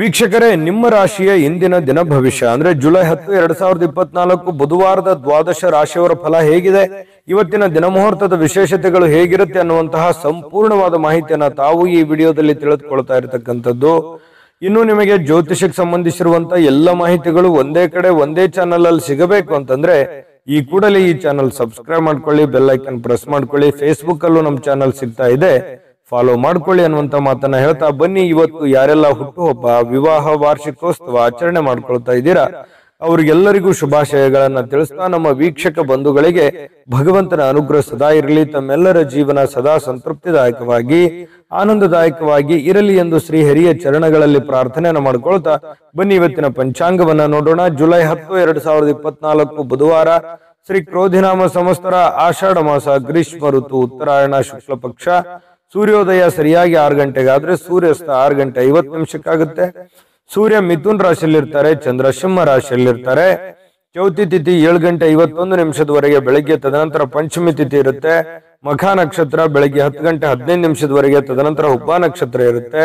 ವೀಕ್ಷಕರೇ ನಿಮ್ಮ ರಾಶಿಯ ಇಂದಿನ ದಿನ ಭವಿಷ್ಯ ಅಂದ್ರೆ ಜುಲೈ ಹತ್ತು ಎರಡ್ ಸಾವಿರದ ಇಪ್ಪತ್ನಾಲ್ಕು ಬುಧವಾರದ ದ್ವಾದಶ ರಾಶಿಯವರ ಫಲ ಹೇಗಿದೆ ಇವತ್ತಿನ ಮುಹೂರ್ತದ ವಿಶೇಷತೆಗಳು ಹೇಗಿರುತ್ತೆ ಅನ್ನುವಂತಹ ಸಂಪೂರ್ಣವಾದ ಮಾಹಿತಿಯನ್ನ ತಾವು ಈ ವಿಡಿಯೋದಲ್ಲಿ ತಿಳಿದುಕೊಳ್ತಾ ಇರತಕ್ಕಂಥದ್ದು ಇನ್ನು ನಿಮಗೆ ಜ್ಯೋತಿಷಕ್ಕೆ ಸಂಬಂಧಿಸಿರುವಂತ ಎಲ್ಲ ಮಾಹಿತಿಗಳು ಒಂದೇ ಕಡೆ ಒಂದೇ ಚಾನಲ್ ಅಲ್ಲಿ ಸಿಗಬೇಕು ಅಂತಂದ್ರೆ ಈ ಕೂಡಲೇ ಈ ಚಾನಲ್ ಸಬ್ಸ್ಕ್ರೈಬ್ ಮಾಡ್ಕೊಳ್ಳಿ ಬೆಲ್ ಐಕನ್ ಪ್ರೆಸ್ ಮಾಡ್ಕೊಳ್ಳಿ ಫೇಸ್ಬುಕ್ ಅಲ್ಲೂ ನಮ್ಮ ಚಾನಲ್ ಸಿಗ್ತಾ ಇದೆ ಫಾಲೋ ಮಾಡ್ಕೊಳ್ಳಿ ಅನ್ನುವಂತ ಮಾತನ್ನ ಹೇಳ್ತಾ ಬನ್ನಿ ಇವತ್ತು ಯಾರೆಲ್ಲ ಹುಟ್ಟುಹಬ್ಬ ವಿವಾಹ ವಾರ್ಷಿಕೋತ್ಸವ ಆಚರಣೆ ಮಾಡ್ಕೊಳ್ತಾ ಇದ್ದೀರಾ ಅವ್ರಿಗೆಲ್ಲರಿಗೂ ಶುಭಾಶಯಗಳನ್ನ ತಿಳಿಸ್ತಾ ನಮ್ಮ ವೀಕ್ಷಕ ಬಂಧುಗಳಿಗೆ ಭಗವಂತನ ಅನುಗ್ರಹ ಸದಾ ಇರಲಿ ತಮ್ಮೆಲ್ಲರ ಜೀವನ ಸದಾ ಸಂತೃಪ್ತಿದಾಯಕವಾಗಿ ಆನಂದದಾಯಕವಾಗಿ ಇರಲಿ ಎಂದು ಶ್ರೀಹರಿಯ ಚರಣಗಳಲ್ಲಿ ಪ್ರಾರ್ಥನೆಯನ್ನು ಮಾಡ್ಕೊಳ್ತಾ ಬನ್ನಿ ಇವತ್ತಿನ ಪಂಚಾಂಗವನ್ನ ನೋಡೋಣ ಜುಲೈ ಹತ್ತು ಎರಡ್ ಸಾವಿರದ ಇಪ್ಪತ್ನಾಲ್ಕು ಬುಧವಾರ ಶ್ರೀ ಕ್ರೋಧಿನಾಮ ಸಮಸ್ತರ ಆಷಾಢ ಮಾಸ ಗ್ರೀಷ್ಮ ಋತು ಉತ್ತರಾಯಣ ಶುಕ್ಲ ಪಕ್ಷ ಸೂರ್ಯೋದಯ ಸರಿಯಾಗಿ ಆರು ಗಂಟೆಗಾದ್ರೆ ಸೂರ್ಯಾಸ್ತ ಆರು ಗಂಟೆ ಐವತ್ತು ನಿಮಿಷಕ್ಕಾಗುತ್ತೆ ಸೂರ್ಯ ಮಿಥುನ್ ಇರ್ತಾರೆ ಚಂದ್ರ ಸಿಂಹ ರಾಶಿಯಲ್ಲಿರ್ತಾರೆ ಚೌತಿ ತಿಥಿ ಏಳು ಗಂಟೆ ಐವತ್ತೊಂದು ನಿಮಿಷದವರೆಗೆ ಬೆಳಗ್ಗೆ ತದನಂತರ ಪಂಚಮಿ ತಿಥಿ ಇರುತ್ತೆ ಮಖ ನಕ್ಷತ್ರ ಬೆಳಗ್ಗೆ ಹತ್ತು ಗಂಟೆ ಹದಿನೈದು ನಿಮಿಷದವರೆಗೆ ತದನಂತರ ಉಪ ನಕ್ಷತ್ರ ಇರುತ್ತೆ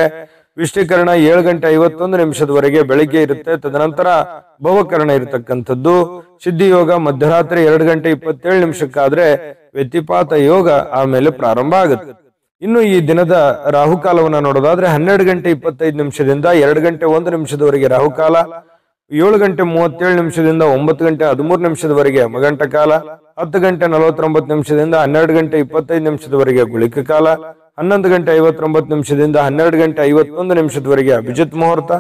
ವಿಷ್ಣೀಕರಣ ಏಳು ಗಂಟೆ ಐವತ್ತೊಂದು ನಿಮಿಷದವರೆಗೆ ಬೆಳಗ್ಗೆ ಇರುತ್ತೆ ತದನಂತರ ಭವಕರಣ ಇರತಕ್ಕಂಥದ್ದು ಸಿದ್ಧಿ ಯೋಗ ಮಧ್ಯರಾತ್ರಿ ಎರಡು ಗಂಟೆ ಇಪ್ಪತ್ತೇಳು ನಿಮಿಷಕ್ಕಾದ್ರೆ ವ್ಯತಿಪಾತ ಯೋಗ ಆಮೇಲೆ ಪ್ರಾರಂಭ ಆಗುತ್ತೆ ಇನ್ನು ಈ ದಿನದ ರಾಹುಕಾಲವನ್ನು ನೋಡೋದಾದ್ರೆ ಹನ್ನೆರಡು ಗಂಟೆ ಇಪ್ಪತ್ತೈದು ನಿಮಿಷದಿಂದ ಎರಡು ಗಂಟೆ ಒಂದು ನಿಮಿಷದವರೆಗೆ ರಾಹುಕಾಲ ಏಳು ಗಂಟೆ ಮೂವತ್ತೇಳು ನಿಮಿಷದಿಂದ ಒಂಬತ್ತು ಗಂಟೆ ಹದಿಮೂರು ನಿಮಿಷದವರೆಗೆ ಮಗಂಟ ಕಾಲ ಹತ್ತು ಗಂಟೆ ನಲವತ್ತೊಂಬತ್ತು ನಿಮಿಷದಿಂದ ಹನ್ನೆರಡು ಗಂಟೆ ಇಪ್ಪತ್ತೈದು ನಿಮಿಷದವರೆಗೆ ಗುಳಿಕ ಕಾಲ ಹನ್ನೊಂದು ಗಂಟೆ ಐವತ್ತೊಂಬತ್ತು ನಿಮಿಷದಿಂದ ಹನ್ನೆರಡು ಗಂಟೆ ಐವತ್ತೊಂದು ನಿಮಿಷದವರೆಗೆ ಅಭಿಜಿತ್ ಮುಹೂರ್ತ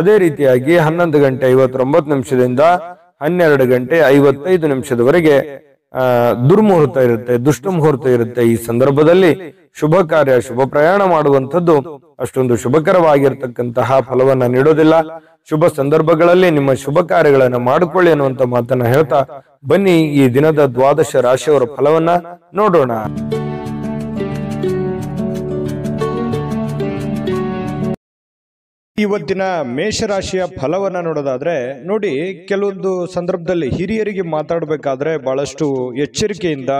ಅದೇ ರೀತಿಯಾಗಿ ಹನ್ನೊಂದು ಗಂಟೆ ಐವತ್ತೊಂಬತ್ತು ನಿಮಿಷದಿಂದ ಹನ್ನೆರಡು ಗಂಟೆ ಐವತ್ತೈದು ನಿಮಿಷದವರೆಗೆ ದುರ್ಮುಹೂರ್ತ ಇರುತ್ತೆ ದುಷ್ಟ ಮುಹೂರ್ತ ಇರುತ್ತೆ ಈ ಸಂದರ್ಭದಲ್ಲಿ ಶುಭ ಕಾರ್ಯ ಶುಭ ಪ್ರಯಾಣ ಮಾಡುವಂಥದ್ದು ಅಷ್ಟೊಂದು ಶುಭಕರವಾಗಿರ್ತಕ್ಕಂತಹ ಫಲವನ್ನ ನೀಡೋದಿಲ್ಲ ಶುಭ ಸಂದರ್ಭಗಳಲ್ಲಿ ನಿಮ್ಮ ಶುಭ ಕಾರ್ಯಗಳನ್ನ ಮಾಡಿಕೊಳ್ಳಿ ಅನ್ನುವಂತ ಮಾತನ್ನ ಹೇಳ್ತಾ ಬನ್ನಿ ಈ ದಿನದ ದ್ವಾದಶ ರಾಶಿಯವರ ಫಲವನ್ನ ನೋಡೋಣ ಇವತ್ತಿನ ಮೇಷರಾಶಿಯ ಫಲವನ್ನು ನೋಡೋದಾದ್ರೆ ನೋಡಿ ಕೆಲವೊಂದು ಸಂದರ್ಭದಲ್ಲಿ ಹಿರಿಯರಿಗೆ ಮಾತಾಡಬೇಕಾದ್ರೆ ಬಹಳಷ್ಟು ಎಚ್ಚರಿಕೆಯಿಂದ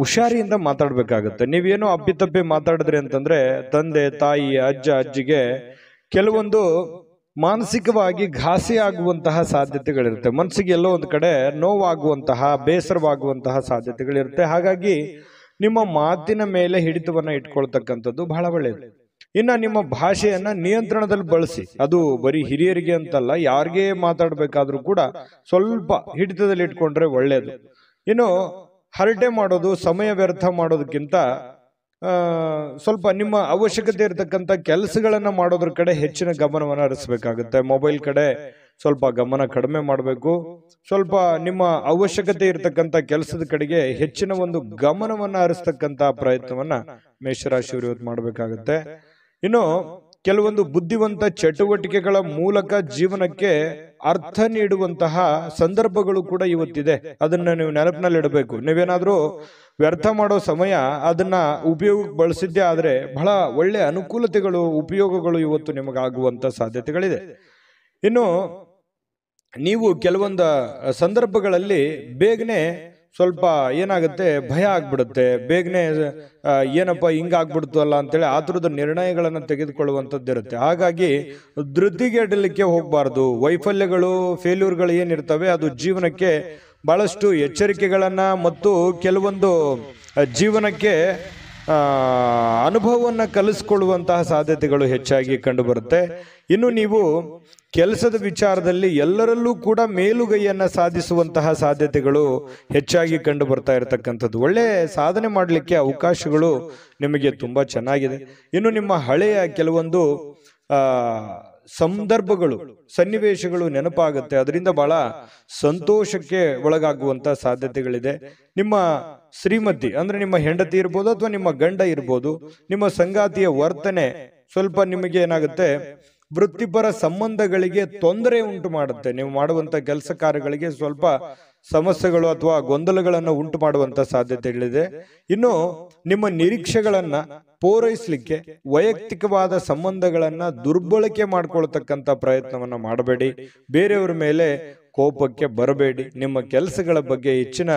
ಹುಷಾರಿಯಿಂದ ಮಾತಾಡಬೇಕಾಗುತ್ತೆ ನೀವೇನು ಅಪ್ಪಿತಪ್ಪಿ ಮಾತಾಡಿದ್ರಿ ಅಂತಂದ್ರೆ ತಂದೆ ತಾಯಿ ಅಜ್ಜ ಅಜ್ಜಿಗೆ ಕೆಲವೊಂದು ಮಾನಸಿಕವಾಗಿ ಘಾಸಿ ಆಗುವಂತಹ ಸಾಧ್ಯತೆಗಳಿರುತ್ತೆ ಮನಸ್ಸಿಗೆ ಎಲ್ಲೋ ಒಂದು ಕಡೆ ನೋವಾಗುವಂತಹ ಬೇಸರವಾಗುವಂತಹ ಸಾಧ್ಯತೆಗಳಿರುತ್ತೆ ಹಾಗಾಗಿ ನಿಮ್ಮ ಮಾತಿನ ಮೇಲೆ ಹಿಡಿತವನ್ನು ಇಟ್ಕೊಳ್ತಕ್ಕಂಥದ್ದು ಬಹಳ ಒಳ್ಳೆಯದು ಇನ್ನು ನಿಮ್ಮ ಭಾಷೆಯನ್ನು ನಿಯಂತ್ರಣದಲ್ಲಿ ಬಳಸಿ ಅದು ಬರೀ ಹಿರಿಯರಿಗೆ ಅಂತಲ್ಲ ಯಾರಿಗೆ ಮಾತಾಡಬೇಕಾದ್ರೂ ಕೂಡ ಸ್ವಲ್ಪ ಹಿಡಿತದಲ್ಲಿ ಇಟ್ಕೊಂಡ್ರೆ ಒಳ್ಳೆಯದು ಇನ್ನು ಹರಟೆ ಮಾಡೋದು ಸಮಯ ವ್ಯರ್ಥ ಮಾಡೋದಕ್ಕಿಂತ ಸ್ವಲ್ಪ ನಿಮ್ಮ ಅವಶ್ಯಕತೆ ಇರತಕ್ಕಂಥ ಕೆಲಸಗಳನ್ನು ಮಾಡೋದ್ರ ಕಡೆ ಹೆಚ್ಚಿನ ಗಮನವನ್ನು ಹರಿಸಬೇಕಾಗುತ್ತೆ ಮೊಬೈಲ್ ಕಡೆ ಸ್ವಲ್ಪ ಗಮನ ಕಡಿಮೆ ಮಾಡಬೇಕು ಸ್ವಲ್ಪ ನಿಮ್ಮ ಅವಶ್ಯಕತೆ ಇರತಕ್ಕಂಥ ಕೆಲಸದ ಕಡೆಗೆ ಹೆಚ್ಚಿನ ಒಂದು ಗಮನವನ್ನು ಹರಿಸ್ತಕ್ಕಂಥ ಪ್ರಯತ್ನವನ್ನು ಮೇಷರಾಶಿಯವರು ಇವತ್ತು ಮಾಡಬೇಕಾಗುತ್ತೆ ಇನ್ನು ಕೆಲವೊಂದು ಬುದ್ಧಿವಂತ ಚಟುವಟಿಕೆಗಳ ಮೂಲಕ ಜೀವನಕ್ಕೆ ಅರ್ಥ ನೀಡುವಂತಹ ಸಂದರ್ಭಗಳು ಕೂಡ ಇವತ್ತಿದೆ ಅದನ್ನ ನೀವು ನೆನಪಿನಲ್ಲಿ ಇಡಬೇಕು ನೀವೇನಾದ್ರೂ ವ್ಯರ್ಥ ಮಾಡೋ ಸಮಯ ಅದನ್ನ ಉಪಯೋಗಕ್ಕೆ ಬಳಸಿದ್ದೆ ಆದರೆ ಬಹಳ ಒಳ್ಳೆ ಅನುಕೂಲತೆಗಳು ಉಪಯೋಗಗಳು ಇವತ್ತು ನಿಮಗಾಗುವಂತ ಸಾಧ್ಯತೆಗಳಿದೆ ಇನ್ನು ನೀವು ಕೆಲವೊಂದು ಸಂದರ್ಭಗಳಲ್ಲಿ ಬೇಗನೆ ಸ್ವಲ್ಪ ಏನಾಗುತ್ತೆ ಭಯ ಆಗ್ಬಿಡುತ್ತೆ ಬೇಗನೆ ಏನಪ್ಪ ಅಲ್ಲ ಅಂತೇಳಿ ಥರದ ನಿರ್ಣಯಗಳನ್ನು ತೆಗೆದುಕೊಳ್ಳುವಂಥದ್ದು ಇರುತ್ತೆ ಹಾಗಾಗಿ ಧೃತಿಗೆಡಲಿಕ್ಕೆ ಹೋಗಬಾರ್ದು ವೈಫಲ್ಯಗಳು ಫೇಲ್ಯೂರ್ಗಳು ಏನಿರ್ತವೆ ಅದು ಜೀವನಕ್ಕೆ ಭಾಳಷ್ಟು ಎಚ್ಚರಿಕೆಗಳನ್ನು ಮತ್ತು ಕೆಲವೊಂದು ಜೀವನಕ್ಕೆ ಅನುಭವವನ್ನು ಕಲಿಸ್ಕೊಳ್ಳುವಂತಹ ಸಾಧ್ಯತೆಗಳು ಹೆಚ್ಚಾಗಿ ಕಂಡುಬರುತ್ತೆ ಇನ್ನು ನೀವು ಕೆಲಸದ ವಿಚಾರದಲ್ಲಿ ಎಲ್ಲರಲ್ಲೂ ಕೂಡ ಮೇಲುಗೈಯನ್ನು ಸಾಧಿಸುವಂತಹ ಸಾಧ್ಯತೆಗಳು ಹೆಚ್ಚಾಗಿ ಕಂಡು ಬರ್ತಾ ಇರತಕ್ಕಂಥದ್ದು ಒಳ್ಳೆಯ ಸಾಧನೆ ಮಾಡಲಿಕ್ಕೆ ಅವಕಾಶಗಳು ನಿಮಗೆ ತುಂಬ ಚೆನ್ನಾಗಿದೆ ಇನ್ನು ನಿಮ್ಮ ಹಳೆಯ ಕೆಲವೊಂದು ಸಂದರ್ಭಗಳು ಸನ್ನಿವೇಶಗಳು ನೆನಪಾಗುತ್ತೆ ಅದರಿಂದ ಬಹಳ ಸಂತೋಷಕ್ಕೆ ಒಳಗಾಗುವಂತ ಸಾಧ್ಯತೆಗಳಿದೆ ನಿಮ್ಮ ಶ್ರೀಮತಿ ಅಂದ್ರೆ ನಿಮ್ಮ ಹೆಂಡತಿ ಇರ್ಬೋದು ಅಥವಾ ನಿಮ್ಮ ಗಂಡ ಇರ್ಬೋದು ನಿಮ್ಮ ಸಂಗಾತಿಯ ವರ್ತನೆ ಸ್ವಲ್ಪ ನಿಮಗೆ ಏನಾಗುತ್ತೆ ವೃತ್ತಿಪರ ಸಂಬಂಧಗಳಿಗೆ ತೊಂದರೆ ಉಂಟು ಮಾಡುತ್ತೆ ನೀವು ಮಾಡುವಂತ ಕೆಲಸ ಕಾರ್ಯಗಳಿಗೆ ಸ್ವಲ್ಪ ಸಮಸ್ಯೆಗಳು ಅಥವಾ ಗೊಂದಲಗಳನ್ನು ಉಂಟು ಮಾಡುವಂತ ಸಾಧ್ಯತೆಗಳಿದೆ ಇನ್ನು ನಿಮ್ಮ ನಿರೀಕ್ಷೆಗಳನ್ನ ಪೂರೈಸಲಿಕ್ಕೆ ವೈಯಕ್ತಿಕವಾದ ಸಂಬಂಧಗಳನ್ನ ದುರ್ಬಳಕೆ ಮಾಡ್ಕೊಳ್ತಕ್ಕಂಥ ಪ್ರಯತ್ನವನ್ನು ಮಾಡಬೇಡಿ ಬೇರೆಯವರ ಮೇಲೆ ಕೋಪಕ್ಕೆ ಬರಬೇಡಿ ನಿಮ್ಮ ಕೆಲಸಗಳ ಬಗ್ಗೆ ಹೆಚ್ಚಿನ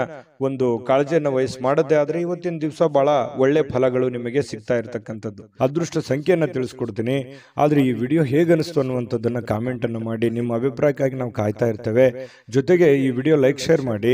ಒಂದು ಕಾಳಜಿಯನ್ನು ವಹಿಸಿ ಮಾಡದೇ ಆದರೆ ಇವತ್ತಿನ ದಿವಸ ಬಹಳ ಒಳ್ಳೆ ಫಲಗಳು ನಿಮಗೆ ಸಿಗ್ತಾ ಇರತಕ್ಕಂಥದ್ದು ಅದೃಷ್ಟ ಸಂಖ್ಯೆಯನ್ನು ತಿಳಿಸ್ಕೊಡ್ತೀನಿ ಆದರೆ ಈ ವಿಡಿಯೋ ಹೇಗೆ ಅನಿಸ್ತು ಅನ್ನುವಂಥದ್ದನ್ನು ಕಾಮೆಂಟನ್ನು ಮಾಡಿ ನಿಮ್ಮ ಅಭಿಪ್ರಾಯಕ್ಕಾಗಿ ನಾವು ಕಾಯ್ತಾ ಇರ್ತೇವೆ ಜೊತೆಗೆ ಈ ವಿಡಿಯೋ ಲೈಕ್ ಶೇರ್ ಮಾಡಿ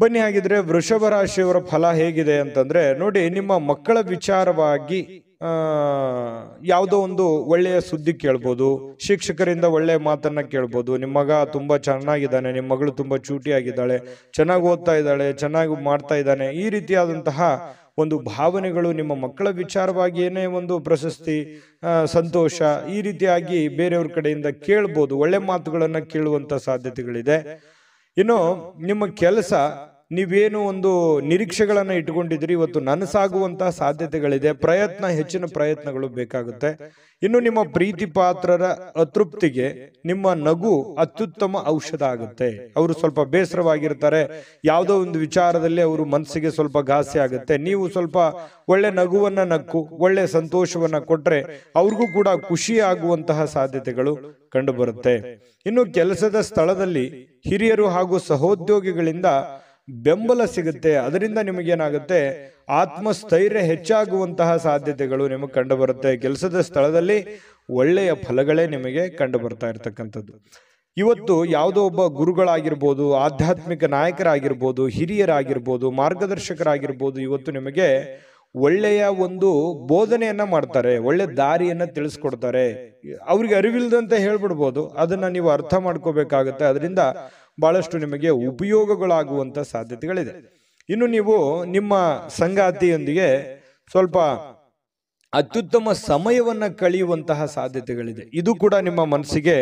ಬನ್ನಿ ಹಾಗಿದ್ರೆ ವೃಷಭ ರಾಶಿಯವರ ಫಲ ಹೇಗಿದೆ ಅಂತಂದ್ರೆ ನೋಡಿ ನಿಮ್ಮ ಮಕ್ಕಳ ವಿಚಾರವಾಗಿ ಯಾವುದೋ ಒಂದು ಒಳ್ಳೆಯ ಸುದ್ದಿ ಕೇಳ್ಬೋದು ಶಿಕ್ಷಕರಿಂದ ಒಳ್ಳೆಯ ಮಾತನ್ನ ಕೇಳ್ಬೋದು ನಿಮ್ಮ ಮಗ ತುಂಬ ಚೆನ್ನಾಗಿದ್ದಾನೆ ನಿಮ್ಮ ಮಗಳು ತುಂಬ ಚೂಟಿಯಾಗಿದ್ದಾಳೆ ಚೆನ್ನಾಗಿ ಓದ್ತಾ ಇದ್ದಾಳೆ ಚೆನ್ನಾಗಿ ಮಾಡ್ತಾ ಇದ್ದಾನೆ ಈ ರೀತಿಯಾದಂತಹ ಒಂದು ಭಾವನೆಗಳು ನಿಮ್ಮ ಮಕ್ಕಳ ವಿಚಾರವಾಗಿ ಏನೇ ಒಂದು ಪ್ರಶಸ್ತಿ ಸಂತೋಷ ಈ ರೀತಿಯಾಗಿ ಬೇರೆಯವ್ರ ಕಡೆಯಿಂದ ಕೇಳ್ಬೋದು ಒಳ್ಳೆ ಮಾತುಗಳನ್ನು ಕೇಳುವಂಥ ಸಾಧ್ಯತೆಗಳಿದೆ ಇನ್ನು ನಿಮ್ಮ ಕೆಲಸ ನೀವೇನು ಒಂದು ನಿರೀಕ್ಷೆಗಳನ್ನು ಇಟ್ಕೊಂಡಿದ್ರಿ ಇವತ್ತು ನನಸಾಗುವಂತಹ ಸಾಧ್ಯತೆಗಳಿದೆ ಪ್ರಯತ್ನ ಹೆಚ್ಚಿನ ಪ್ರಯತ್ನಗಳು ಬೇಕಾಗುತ್ತೆ ಇನ್ನು ನಿಮ್ಮ ಪ್ರೀತಿ ಪಾತ್ರರ ಅತೃಪ್ತಿಗೆ ನಿಮ್ಮ ನಗು ಅತ್ಯುತ್ತಮ ಔಷಧ ಆಗುತ್ತೆ ಅವರು ಸ್ವಲ್ಪ ಬೇಸರವಾಗಿರ್ತಾರೆ ಯಾವುದೋ ಒಂದು ವಿಚಾರದಲ್ಲಿ ಅವರು ಮನಸ್ಸಿಗೆ ಸ್ವಲ್ಪ ಘಾಸಿ ಆಗುತ್ತೆ ನೀವು ಸ್ವಲ್ಪ ಒಳ್ಳೆ ನಗುವನ್ನ ನಕ್ಕು ಒಳ್ಳೆ ಸಂತೋಷವನ್ನ ಕೊಟ್ರೆ ಅವ್ರಿಗೂ ಕೂಡ ಖುಷಿ ಆಗುವಂತಹ ಸಾಧ್ಯತೆಗಳು ಕಂಡುಬರುತ್ತೆ ಇನ್ನು ಕೆಲಸದ ಸ್ಥಳದಲ್ಲಿ ಹಿರಿಯರು ಹಾಗೂ ಸಹೋದ್ಯೋಗಿಗಳಿಂದ ಬೆಂಬಲ ಸಿಗುತ್ತೆ ಅದರಿಂದ ನಿಮಗೇನಾಗುತ್ತೆ ಆತ್ಮಸ್ಥೈರ್ಯ ಹೆಚ್ಚಾಗುವಂತಹ ಸಾಧ್ಯತೆಗಳು ನಿಮಗೆ ಕಂಡುಬರುತ್ತೆ ಕೆಲಸದ ಸ್ಥಳದಲ್ಲಿ ಒಳ್ಳೆಯ ಫಲಗಳೇ ನಿಮಗೆ ಕಂಡು ಬರ್ತಾ ಇರತಕ್ಕಂಥದ್ದು ಇವತ್ತು ಯಾವುದೋ ಒಬ್ಬ ಗುರುಗಳಾಗಿರ್ಬೋದು ಆಧ್ಯಾತ್ಮಿಕ ನಾಯಕರಾಗಿರ್ಬೋದು ಹಿರಿಯರಾಗಿರ್ಬೋದು ಮಾರ್ಗದರ್ಶಕರಾಗಿರ್ಬೋದು ಇವತ್ತು ನಿಮಗೆ ಒಳ್ಳೆಯ ಒಂದು ಬೋಧನೆಯನ್ನ ಮಾಡ್ತಾರೆ ಒಳ್ಳೆ ದಾರಿಯನ್ನ ತಿಳಿಸ್ಕೊಡ್ತಾರೆ ಅವ್ರಿಗೆ ಅರಿವಿಲ್ಲದಂತೆ ಹೇಳ್ಬಿಡ್ಬೋದು ಅದನ್ನ ನೀವು ಅರ್ಥ ಮಾಡ್ಕೋಬೇಕಾಗತ್ತೆ ಅದರಿಂದ ಭಾಳಷ್ಟು ನಿಮಗೆ ಉಪಯೋಗಗಳಾಗುವಂಥ ಸಾಧ್ಯತೆಗಳಿದೆ ಇನ್ನು ನೀವು ನಿಮ್ಮ ಸಂಗಾತಿಯೊಂದಿಗೆ ಸ್ವಲ್ಪ ಅತ್ಯುತ್ತಮ ಸಮಯವನ್ನು ಕಳೆಯುವಂತಹ ಸಾಧ್ಯತೆಗಳಿದೆ ಇದು ಕೂಡ ನಿಮ್ಮ ಮನಸ್ಸಿಗೆ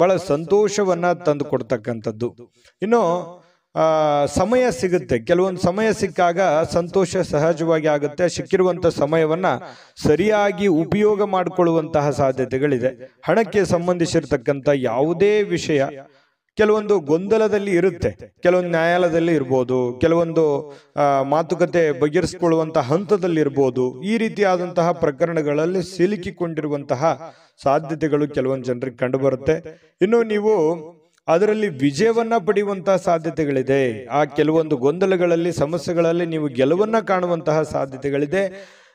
ಬಹಳ ಸಂತೋಷವನ್ನು ತಂದು ಕೊಡ್ತಕ್ಕಂಥದ್ದು ಇನ್ನು ಸಮಯ ಸಿಗುತ್ತೆ ಕೆಲವೊಂದು ಸಮಯ ಸಿಕ್ಕಾಗ ಸಂತೋಷ ಸಹಜವಾಗಿ ಆಗುತ್ತೆ ಸಿಕ್ಕಿರುವಂಥ ಸಮಯವನ್ನು ಸರಿಯಾಗಿ ಉಪಯೋಗ ಮಾಡಿಕೊಳ್ಳುವಂತಹ ಸಾಧ್ಯತೆಗಳಿದೆ ಹಣಕ್ಕೆ ಸಂಬಂಧಿಸಿರ್ತಕ್ಕಂಥ ಯಾವುದೇ ವಿಷಯ ಕೆಲವೊಂದು ಗೊಂದಲದಲ್ಲಿ ಇರುತ್ತೆ ಕೆಲವೊಂದು ನ್ಯಾಯಾಲಯದಲ್ಲಿ ಇರ್ಬೋದು ಕೆಲವೊಂದು ಮಾತುಕತೆ ಬಗೆಹರಿಸಿಕೊಳ್ಳುವಂತಹ ಹಂತದಲ್ಲಿ ಇರ್ಬೋದು ಈ ರೀತಿಯಾದಂತಹ ಪ್ರಕರಣಗಳಲ್ಲಿ ಸಿಲುಕಿಕೊಂಡಿರುವಂತಹ ಸಾಧ್ಯತೆಗಳು ಕೆಲವೊಂದು ಜನರಿಗೆ ಕಂಡುಬರುತ್ತೆ ಇನ್ನು ನೀವು ಅದರಲ್ಲಿ ವಿಜಯವನ್ನ ಪಡೆಯುವಂತಹ ಸಾಧ್ಯತೆಗಳಿದೆ ಆ ಕೆಲವೊಂದು ಗೊಂದಲಗಳಲ್ಲಿ ಸಮಸ್ಯೆಗಳಲ್ಲಿ ನೀವು ಗೆಲುವನ್ನ ಕಾಣುವಂತಹ ಸಾಧ್ಯತೆಗಳಿದೆ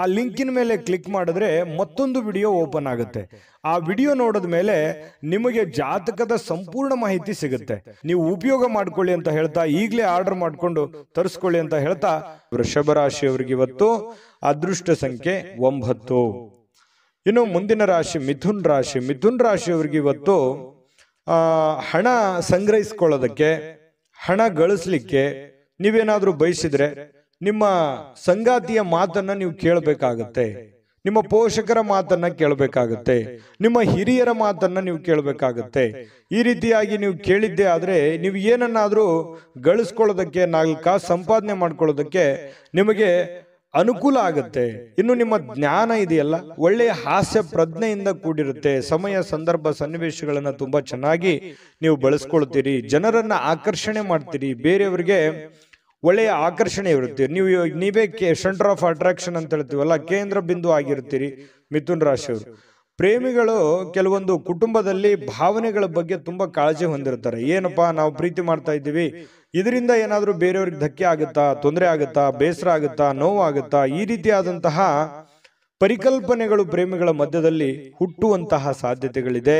ಆ ಲಿಂಕಿನ ಮೇಲೆ ಕ್ಲಿಕ್ ಮಾಡಿದ್ರೆ ಮತ್ತೊಂದು ವಿಡಿಯೋ ಓಪನ್ ಆಗುತ್ತೆ ಆ ವಿಡಿಯೋ ನೋಡಿದ ಮೇಲೆ ನಿಮಗೆ ಜಾತಕದ ಸಂಪೂರ್ಣ ಮಾಹಿತಿ ಸಿಗುತ್ತೆ ನೀವು ಉಪಯೋಗ ಮಾಡ್ಕೊಳ್ಳಿ ಅಂತ ಹೇಳ್ತಾ ಈಗಲೇ ಆರ್ಡರ್ ಮಾಡಿಕೊಂಡು ತರಿಸ್ಕೊಳ್ಳಿ ಅಂತ ಹೇಳ್ತಾ ವೃಷಭ ರಾಶಿಯವ್ರಿಗೆ ಇವತ್ತು ಅದೃಷ್ಟ ಸಂಖ್ಯೆ ಒಂಬತ್ತು ಇನ್ನು ಮುಂದಿನ ರಾಶಿ ಮಿಥುನ್ ರಾಶಿ ಮಿಥುನ್ ರಾಶಿಯವ್ರಿಗೆ ಇವತ್ತು ಹಣ ಸಂಗ್ರಹಿಸ್ಕೊಳ್ಳೋದಕ್ಕೆ ಹಣ ಗಳಿಸ್ಲಿಕ್ಕೆ ನೀವೇನಾದರೂ ಬಯಸಿದ್ರೆ ನಿಮ್ಮ ಸಂಗಾತಿಯ ಮಾತನ್ನ ನೀವು ಕೇಳಬೇಕಾಗತ್ತೆ ನಿಮ್ಮ ಪೋಷಕರ ಮಾತನ್ನ ಕೇಳಬೇಕಾಗತ್ತೆ ನಿಮ್ಮ ಹಿರಿಯರ ಮಾತನ್ನ ನೀವು ಕೇಳಬೇಕಾಗತ್ತೆ ಈ ರೀತಿಯಾಗಿ ನೀವು ಕೇಳಿದ್ದೆ ಆದರೆ ನೀವು ಏನನ್ನಾದರೂ ಗಳಿಸ್ಕೊಳ್ಳೋದಕ್ಕೆ ನಾಲ್ಕ ಸಂಪಾದನೆ ಮಾಡ್ಕೊಳ್ಳೋದಕ್ಕೆ ನಿಮಗೆ ಅನುಕೂಲ ಆಗುತ್ತೆ ಇನ್ನು ನಿಮ್ಮ ಜ್ಞಾನ ಇದೆಯಲ್ಲ ಒಳ್ಳೆಯ ಹಾಸ್ಯ ಪ್ರಜ್ಞೆಯಿಂದ ಕೂಡಿರುತ್ತೆ ಸಮಯ ಸಂದರ್ಭ ಸನ್ನಿವೇಶಗಳನ್ನು ತುಂಬ ಚೆನ್ನಾಗಿ ನೀವು ಬಳಸ್ಕೊಳ್ತೀರಿ ಜನರನ್ನು ಆಕರ್ಷಣೆ ಮಾಡ್ತೀರಿ ಬೇರೆಯವರಿಗೆ ಒಳ್ಳೆಯ ಆಕರ್ಷಣೆ ಇರುತ್ತೆ ನೀವು ನೀವೇ ಕೆ ಸೆಂಟರ್ ಆಫ್ ಅಟ್ರಾಕ್ಷನ್ ಅಂತ ಹೇಳ್ತೀವಲ್ಲ ಕೇಂದ್ರ ಬಿಂದು ಆಗಿರ್ತೀರಿ ಮಿಥುನ್ ರಾಶಿಯವರು ಪ್ರೇಮಿಗಳು ಕೆಲವೊಂದು ಕುಟುಂಬದಲ್ಲಿ ಭಾವನೆಗಳ ಬಗ್ಗೆ ತುಂಬ ಕಾಳಜಿ ಹೊಂದಿರ್ತಾರೆ ಏನಪ್ಪಾ ನಾವು ಪ್ರೀತಿ ಮಾಡ್ತಾ ಇದ್ದೀವಿ ಇದರಿಂದ ಏನಾದರೂ ಬೇರೆಯವ್ರಿಗೆ ಧಕ್ಕೆ ಆಗುತ್ತಾ ತೊಂದರೆ ಆಗುತ್ತಾ ಬೇಸರ ಆಗುತ್ತಾ ನೋವಾಗುತ್ತಾ ಈ ರೀತಿಯಾದಂತಹ ಪರಿಕಲ್ಪನೆಗಳು ಪ್ರೇಮಿಗಳ ಮಧ್ಯದಲ್ಲಿ ಹುಟ್ಟುವಂತಹ ಸಾಧ್ಯತೆಗಳಿದೆ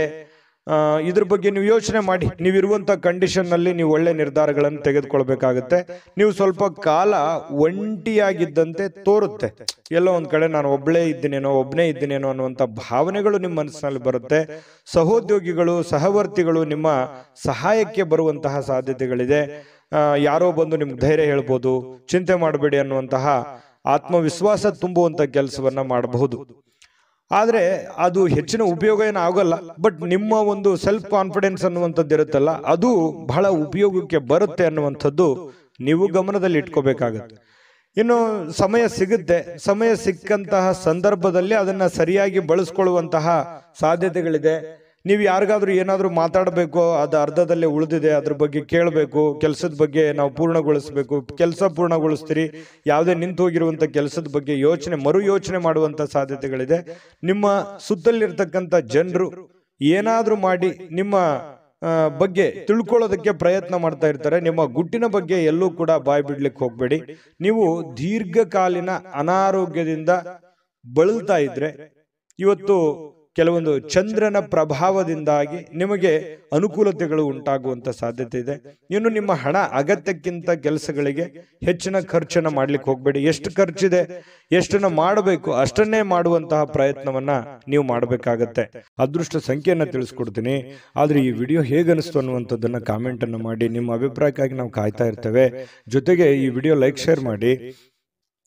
ಇದ್ರ ಬಗ್ಗೆ ನೀವು ಯೋಚನೆ ಮಾಡಿ ನೀವು ಕಂಡೀಷನ್ ಕಂಡೀಷನ್ನಲ್ಲಿ ನೀವು ಒಳ್ಳೆ ನಿರ್ಧಾರಗಳನ್ನು ತೆಗೆದುಕೊಳ್ಬೇಕಾಗುತ್ತೆ ನೀವು ಸ್ವಲ್ಪ ಕಾಲ ಒಂಟಿಯಾಗಿದ್ದಂತೆ ತೋರುತ್ತೆ ಎಲ್ಲೋ ಒಂದು ಕಡೆ ನಾನು ಒಬ್ಳೇ ಇದ್ದೀನೇನೋ ಒಬ್ಬನೇ ಇದ್ದೀನೇನೋ ಅನ್ನುವಂಥ ಭಾವನೆಗಳು ನಿಮ್ಮ ಮನಸ್ಸಿನಲ್ಲಿ ಬರುತ್ತೆ ಸಹೋದ್ಯೋಗಿಗಳು ಸಹವರ್ತಿಗಳು ನಿಮ್ಮ ಸಹಾಯಕ್ಕೆ ಬರುವಂತಹ ಸಾಧ್ಯತೆಗಳಿದೆ ಯಾರೋ ಬಂದು ನಿಮ್ಗೆ ಧೈರ್ಯ ಹೇಳ್ಬೋದು ಚಿಂತೆ ಮಾಡಬೇಡಿ ಅನ್ನುವಂತಹ ಆತ್ಮವಿಶ್ವಾಸ ತುಂಬುವಂತ ಕೆಲಸವನ್ನ ಮಾಡಬಹುದು ಆದರೆ ಅದು ಹೆಚ್ಚಿನ ಉಪಯೋಗ ಏನು ಆಗೋಲ್ಲ ಬಟ್ ನಿಮ್ಮ ಒಂದು ಸೆಲ್ಫ್ ಕಾನ್ಫಿಡೆನ್ಸ್ ಅನ್ನುವಂಥದ್ದು ಇರುತ್ತಲ್ಲ ಅದು ಬಹಳ ಉಪಯೋಗಕ್ಕೆ ಬರುತ್ತೆ ಅನ್ನುವಂಥದ್ದು ನೀವು ಗಮನದಲ್ಲಿ ಇಟ್ಕೋಬೇಕಾಗತ್ತೆ ಇನ್ನು ಸಮಯ ಸಿಗುತ್ತೆ ಸಮಯ ಸಿಕ್ಕಂತಹ ಸಂದರ್ಭದಲ್ಲಿ ಅದನ್ನು ಸರಿಯಾಗಿ ಬಳಸ್ಕೊಳ್ಳುವಂತಹ ಸಾಧ್ಯತೆಗಳಿದೆ ನೀವು ಯಾರಿಗಾದ್ರೂ ಏನಾದರೂ ಮಾತಾಡಬೇಕು ಅದು ಅರ್ಧದಲ್ಲೇ ಉಳಿದಿದೆ ಅದ್ರ ಬಗ್ಗೆ ಕೇಳಬೇಕು ಕೆಲಸದ ಬಗ್ಗೆ ನಾವು ಪೂರ್ಣಗೊಳಿಸಬೇಕು ಕೆಲಸ ಪೂರ್ಣಗೊಳಿಸ್ತೀರಿ ಯಾವುದೇ ನಿಂತು ಹೋಗಿರುವಂಥ ಕೆಲಸದ ಬಗ್ಗೆ ಯೋಚನೆ ಮರು ಯೋಚನೆ ಮಾಡುವಂಥ ಸಾಧ್ಯತೆಗಳಿದೆ ನಿಮ್ಮ ಸುತ್ತಲ್ಲಿರ್ತಕ್ಕಂಥ ಜನರು ಏನಾದರೂ ಮಾಡಿ ನಿಮ್ಮ ಬಗ್ಗೆ ತಿಳ್ಕೊಳ್ಳೋದಕ್ಕೆ ಪ್ರಯತ್ನ ಮಾಡ್ತಾ ಇರ್ತಾರೆ ನಿಮ್ಮ ಗುಟ್ಟಿನ ಬಗ್ಗೆ ಎಲ್ಲೂ ಕೂಡ ಬಾಯಿ ಬಿಡ್ಲಿಕ್ಕೆ ಹೋಗಬೇಡಿ ನೀವು ದೀರ್ಘಕಾಲೀನ ಅನಾರೋಗ್ಯದಿಂದ ಬಳಲ್ತಾ ಇದ್ರೆ ಇವತ್ತು ಕೆಲವೊಂದು ಚಂದ್ರನ ಪ್ರಭಾವದಿಂದಾಗಿ ನಿಮಗೆ ಅನುಕೂಲತೆಗಳು ಉಂಟಾಗುವಂಥ ಸಾಧ್ಯತೆ ಇದೆ ಇನ್ನು ನಿಮ್ಮ ಹಣ ಅಗತ್ಯಕ್ಕಿಂತ ಕೆಲಸಗಳಿಗೆ ಹೆಚ್ಚಿನ ಖರ್ಚನ್ನು ಮಾಡಲಿಕ್ಕೆ ಹೋಗಬೇಡಿ ಎಷ್ಟು ಖರ್ಚಿದೆ ಎಷ್ಟನ್ನು ಮಾಡಬೇಕು ಅಷ್ಟನ್ನೇ ಮಾಡುವಂತಹ ಪ್ರಯತ್ನವನ್ನು ನೀವು ಮಾಡಬೇಕಾಗತ್ತೆ ಅದೃಷ್ಟ ಸಂಖ್ಯೆಯನ್ನು ತಿಳಿಸ್ಕೊಡ್ತೀನಿ ಆದರೆ ಈ ವಿಡಿಯೋ ಹೇಗನಿಸ್ತು ಅನ್ನುವಂಥದ್ದನ್ನು ಕಾಮೆಂಟನ್ನು ಮಾಡಿ ನಿಮ್ಮ ಅಭಿಪ್ರಾಯಕ್ಕಾಗಿ ನಾವು ಕಾಯ್ತಾ ಇರ್ತೇವೆ ಜೊತೆಗೆ ಈ ವಿಡಿಯೋ ಲೈಕ್ ಶೇರ್ ಮಾಡಿ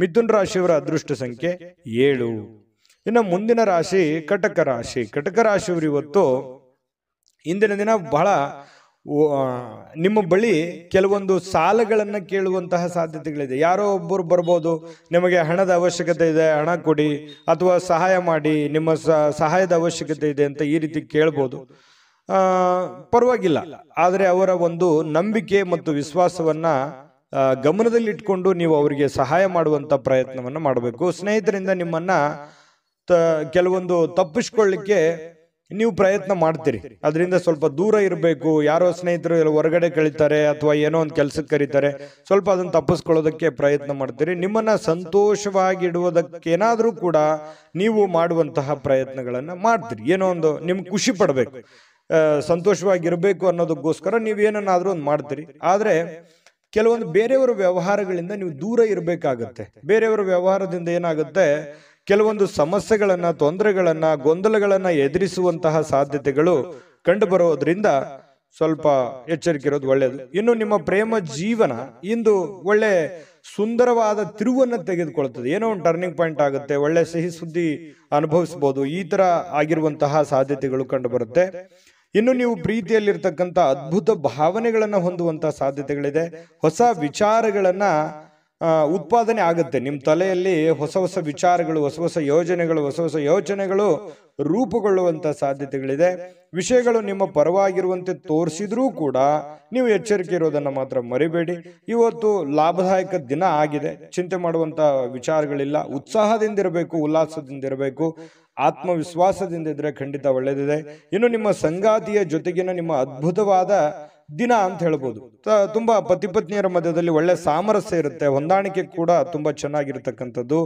ಮಿಥುನ್ ರಾಶಿಯವರ ಅದೃಷ್ಟ ಸಂಖ್ಯೆ ಏಳು ಇನ್ನು ಮುಂದಿನ ರಾಶಿ ಕಟಕ ರಾಶಿ ಕಟಕ ರಾಶಿಯವರು ಇವತ್ತು ಇಂದಿನ ದಿನ ಬಹಳ ನಿಮ್ಮ ಬಳಿ ಕೆಲವೊಂದು ಸಾಲಗಳನ್ನು ಕೇಳುವಂತಹ ಸಾಧ್ಯತೆಗಳಿದೆ ಯಾರೋ ಒಬ್ಬರು ಬರ್ಬೋದು ನಿಮಗೆ ಹಣದ ಅವಶ್ಯಕತೆ ಇದೆ ಹಣ ಕೊಡಿ ಅಥವಾ ಸಹಾಯ ಮಾಡಿ ನಿಮ್ಮ ಸಹಾಯದ ಅವಶ್ಯಕತೆ ಇದೆ ಅಂತ ಈ ರೀತಿ ಕೇಳ್ಬೋದು ಪರವಾಗಿಲ್ಲ ಆದರೆ ಅವರ ಒಂದು ನಂಬಿಕೆ ಮತ್ತು ವಿಶ್ವಾಸವನ್ನು ಗಮನದಲ್ಲಿಟ್ಕೊಂಡು ನೀವು ಅವರಿಗೆ ಸಹಾಯ ಮಾಡುವಂಥ ಪ್ರಯತ್ನವನ್ನು ಮಾಡಬೇಕು ಸ್ನೇಹಿತರಿಂದ ನಿಮ್ಮನ್ನು ತ ಕೆಲವೊಂದು ತಪ್ಪಿಸ್ಕೊಳ್ಳಿಕ್ಕೆ ನೀವು ಪ್ರಯತ್ನ ಮಾಡ್ತೀರಿ ಅದರಿಂದ ಸ್ವಲ್ಪ ದೂರ ಇರಬೇಕು ಯಾರೋ ಸ್ನೇಹಿತರು ಎಲ್ಲ ಹೊರಗಡೆ ಕಳೀತಾರೆ ಅಥವಾ ಏನೋ ಒಂದು ಕೆಲಸಕ್ಕೆ ಕರೀತಾರೆ ಸ್ವಲ್ಪ ಅದನ್ನು ತಪ್ಪಿಸ್ಕೊಳ್ಳೋದಕ್ಕೆ ಪ್ರಯತ್ನ ಮಾಡ್ತೀರಿ ನಿಮ್ಮನ್ನು ಸಂತೋಷವಾಗಿಡುವುದಕ್ಕೇನಾದರೂ ಕೂಡ ನೀವು ಮಾಡುವಂತಹ ಪ್ರಯತ್ನಗಳನ್ನು ಮಾಡ್ತೀರಿ ಏನೋ ಒಂದು ನಿಮ್ಗೆ ಖುಷಿ ಪಡಬೇಕು ಸಂತೋಷವಾಗಿರಬೇಕು ಅನ್ನೋದಕ್ಕೋಸ್ಕರ ನೀವೇನಾದರೂ ಒಂದು ಮಾಡ್ತೀರಿ ಆದರೆ ಕೆಲವೊಂದು ಬೇರೆಯವರ ವ್ಯವಹಾರಗಳಿಂದ ನೀವು ದೂರ ಇರಬೇಕಾಗತ್ತೆ ಬೇರೆಯವರ ವ್ಯವಹಾರದಿಂದ ಏನಾಗುತ್ತೆ ಕೆಲವೊಂದು ಸಮಸ್ಯೆಗಳನ್ನ ತೊಂದರೆಗಳನ್ನ ಗೊಂದಲಗಳನ್ನ ಎದುರಿಸುವಂತಹ ಸಾಧ್ಯತೆಗಳು ಕಂಡು ಬರೋದ್ರಿಂದ ಸ್ವಲ್ಪ ಎಚ್ಚರಿಕೆ ಇರೋದು ಒಳ್ಳೆಯದು ಇನ್ನು ನಿಮ್ಮ ಪ್ರೇಮ ಜೀವನ ಇಂದು ಒಳ್ಳೆ ಸುಂದರವಾದ ತಿರುವನ್ನು ತೆಗೆದುಕೊಳ್ತದೆ ಏನೋ ಒಂದು ಟರ್ನಿಂಗ್ ಪಾಯಿಂಟ್ ಆಗುತ್ತೆ ಒಳ್ಳೆ ಸಿಹಿ ಸುದ್ದಿ ಅನುಭವಿಸ್ಬೋದು ಈ ತರ ಆಗಿರುವಂತಹ ಸಾಧ್ಯತೆಗಳು ಕಂಡು ಇನ್ನು ನೀವು ಪ್ರೀತಿಯಲ್ಲಿರ್ತಕ್ಕಂಥ ಅದ್ಭುತ ಭಾವನೆಗಳನ್ನು ಹೊಂದುವಂಥ ಸಾಧ್ಯತೆಗಳಿದೆ ಹೊಸ ವಿಚಾರಗಳನ್ನು ಉತ್ಪಾದನೆ ಆಗುತ್ತೆ ನಿಮ್ಮ ತಲೆಯಲ್ಲಿ ಹೊಸ ಹೊಸ ವಿಚಾರಗಳು ಹೊಸ ಹೊಸ ಯೋಜನೆಗಳು ಹೊಸ ಹೊಸ ಯೋಚನೆಗಳು ರೂಪುಗೊಳ್ಳುವಂಥ ಸಾಧ್ಯತೆಗಳಿದೆ ವಿಷಯಗಳು ನಿಮ್ಮ ಪರವಾಗಿರುವಂತೆ ತೋರಿಸಿದ್ರೂ ಕೂಡ ನೀವು ಎಚ್ಚರಿಕೆ ಇರೋದನ್ನು ಮಾತ್ರ ಮರಿಬೇಡಿ ಇವತ್ತು ಲಾಭದಾಯಕ ದಿನ ಆಗಿದೆ ಚಿಂತೆ ಮಾಡುವಂಥ ವಿಚಾರಗಳಿಲ್ಲ ಉತ್ಸಾಹದಿಂದಿರಬೇಕು ಉಲ್ಲಾಸದಿಂದಿರಬೇಕು ಆತ್ಮವಿಶ್ವಾಸದಿಂದ ಇದ್ರೆ ಖಂಡಿತ ಒಳ್ಳೇದಿದೆ ಇನ್ನು ನಿಮ್ಮ ಸಂಗಾತಿಯ ಜೊತೆಗಿನ ನಿಮ್ಮ ಅದ್ಭುತವಾದ ದಿನ ಅಂತ ಹೇಳ್ಬೋದು ತುಂಬಾ ಪತಿ ಪತ್ನಿಯರ ಮಧ್ಯದಲ್ಲಿ ಒಳ್ಳೆ ಸಾಮರಸ್ಯ ಇರುತ್ತೆ ಹೊಂದಾಣಿಕೆ ಕೂಡ ತುಂಬಾ ಚೆನ್ನಾಗಿರ್ತಕ್ಕಂಥದ್ದು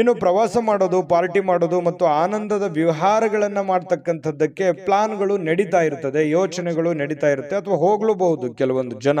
ಇನ್ನು ಪ್ರವಾಸ ಮಾಡೋದು ಪಾರ್ಟಿ ಮಾಡೋದು ಮತ್ತು ಆನಂದದ ವ್ಯವಹಾರಗಳನ್ನು ಮಾಡ್ತಕ್ಕಂಥದ್ದಕ್ಕೆ ಪ್ಲಾನ್ಗಳು ನಡೀತಾ ಇರ್ತದೆ ಯೋಚನೆಗಳು ನಡೀತಾ ಇರುತ್ತೆ ಅಥವಾ ಹೋಗ್ಲೂಬಹುದು ಕೆಲವೊಂದು ಜನ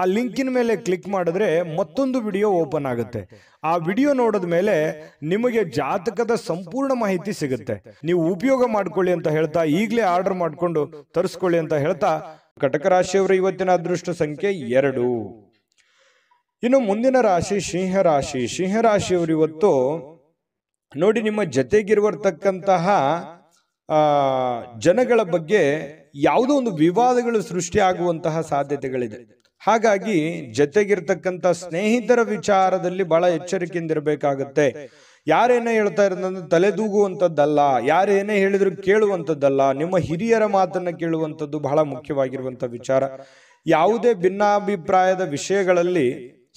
ಆ ಲಿಂಕಿನ ಮೇಲೆ ಕ್ಲಿಕ್ ಮಾಡಿದ್ರೆ ಮತ್ತೊಂದು ವಿಡಿಯೋ ಓಪನ್ ಆಗುತ್ತೆ ಆ ವಿಡಿಯೋ ನೋಡಿದ ಮೇಲೆ ನಿಮಗೆ ಜಾತಕದ ಸಂಪೂರ್ಣ ಮಾಹಿತಿ ಸಿಗುತ್ತೆ ನೀವು ಉಪಯೋಗ ಮಾಡ್ಕೊಳ್ಳಿ ಅಂತ ಹೇಳ್ತಾ ಈಗಲೇ ಆರ್ಡರ್ ಮಾಡಿಕೊಂಡು ತರಿಸ್ಕೊಳ್ಳಿ ಅಂತ ಹೇಳ್ತಾ ಕಟಕ ರಾಶಿಯವರ ಇವತ್ತಿನ ಅದೃಷ್ಟ ಸಂಖ್ಯೆ ಎರಡು ಇನ್ನು ಮುಂದಿನ ರಾಶಿ ಸಿಂಹ ರಾಶಿ ಸಿಂಹರಾಶಿ ಸಿಂಹರಾಶಿಯವರು ಇವತ್ತು ನೋಡಿ ನಿಮ್ಮ ಜತೆಗಿರುವತಕ್ಕಂತಹ ಜನಗಳ ಬಗ್ಗೆ ಯಾವುದೋ ಒಂದು ವಿವಾದಗಳು ಸೃಷ್ಟಿಯಾಗುವಂತಹ ಸಾಧ್ಯತೆಗಳಿದೆ ಹಾಗಾಗಿ ಜತೆಗಿರ್ತಕ್ಕಂಥ ಸ್ನೇಹಿತರ ವಿಚಾರದಲ್ಲಿ ಬಹಳ ಎಚ್ಚರಿಕೆಯಿಂದ ಇರಬೇಕಾಗತ್ತೆ ಯಾರೇನೇ ಹೇಳ್ತಾ ಇರೋದಂದ್ರೆ ತಲೆದೂಗುವಂಥದ್ದಲ್ಲ ಯಾರೇನೇ ಹೇಳಿದ್ರು ಕೇಳುವಂಥದ್ದಲ್ಲ ನಿಮ್ಮ ಹಿರಿಯರ ಮಾತನ್ನು ಕೇಳುವಂಥದ್ದು ಬಹಳ ಮುಖ್ಯವಾಗಿರುವಂಥ ವಿಚಾರ ಯಾವುದೇ ಭಿನ್ನಾಭಿಪ್ರಾಯದ ವಿಷಯಗಳಲ್ಲಿ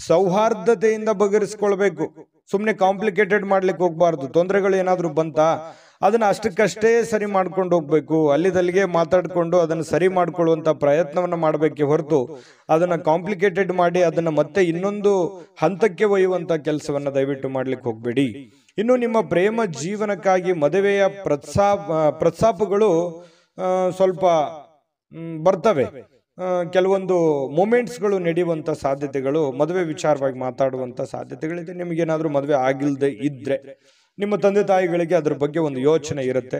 ಸೌಹಾರ್ದತೆಯಿಂದ ಬಗರಿಸ್ಕೊಳ್ಬೇಕು ಸುಮ್ಮನೆ ಕಾಂಪ್ಲಿಕೇಟೆಡ್ ಮಾಡ್ಲಿಕ್ಕೆ ಹೋಗ್ಬಾರ್ದು ತೊಂದರೆಗಳು ಏನಾದರೂ ಬಂತಾ ಅದನ್ನು ಅಷ್ಟಕ್ಕಷ್ಟೇ ಸರಿ ಮಾಡ್ಕೊಂಡು ಹೋಗ್ಬೇಕು ಅಲ್ಲಿದಲ್ಲಿಗೆ ಮಾತಾಡಿಕೊಂಡು ಅದನ್ನು ಸರಿ ಮಾಡ್ಕೊಳ್ಳುವಂತ ಪ್ರಯತ್ನವನ್ನು ಮಾಡಬೇಕೆ ಹೊರತು ಅದನ್ನು ಕಾಂಪ್ಲಿಕೇಟೆಡ್ ಮಾಡಿ ಅದನ್ನು ಮತ್ತೆ ಇನ್ನೊಂದು ಹಂತಕ್ಕೆ ಒಯ್ಯುವಂಥ ಕೆಲಸವನ್ನು ದಯವಿಟ್ಟು ಮಾಡ್ಲಿಕ್ಕೆ ಹೋಗಬೇಡಿ ಇನ್ನು ನಿಮ್ಮ ಪ್ರೇಮ ಜೀವನಕ್ಕಾಗಿ ಮದುವೆಯ ಪ್ರತ್ಸಾಪ ಪ್ರತ್ಸಾಪಗಳು ಸ್ವಲ್ಪ ಬರ್ತವೆ ಕೆಲವೊಂದು ಮೂಮೆಂಟ್ಸ್ಗಳು ನಡೆಯುವಂಥ ಸಾಧ್ಯತೆಗಳು ಮದುವೆ ವಿಚಾರವಾಗಿ ಮಾತಾಡುವಂಥ ಸಾಧ್ಯತೆಗಳಿದೆ ನಿಮಗೇನಾದರೂ ಮದುವೆ ಆಗಿಲ್ಲದೆ ಇದ್ದರೆ ನಿಮ್ಮ ತಂದೆ ತಾಯಿಗಳಿಗೆ ಅದ್ರ ಬಗ್ಗೆ ಒಂದು ಯೋಚನೆ ಇರುತ್ತೆ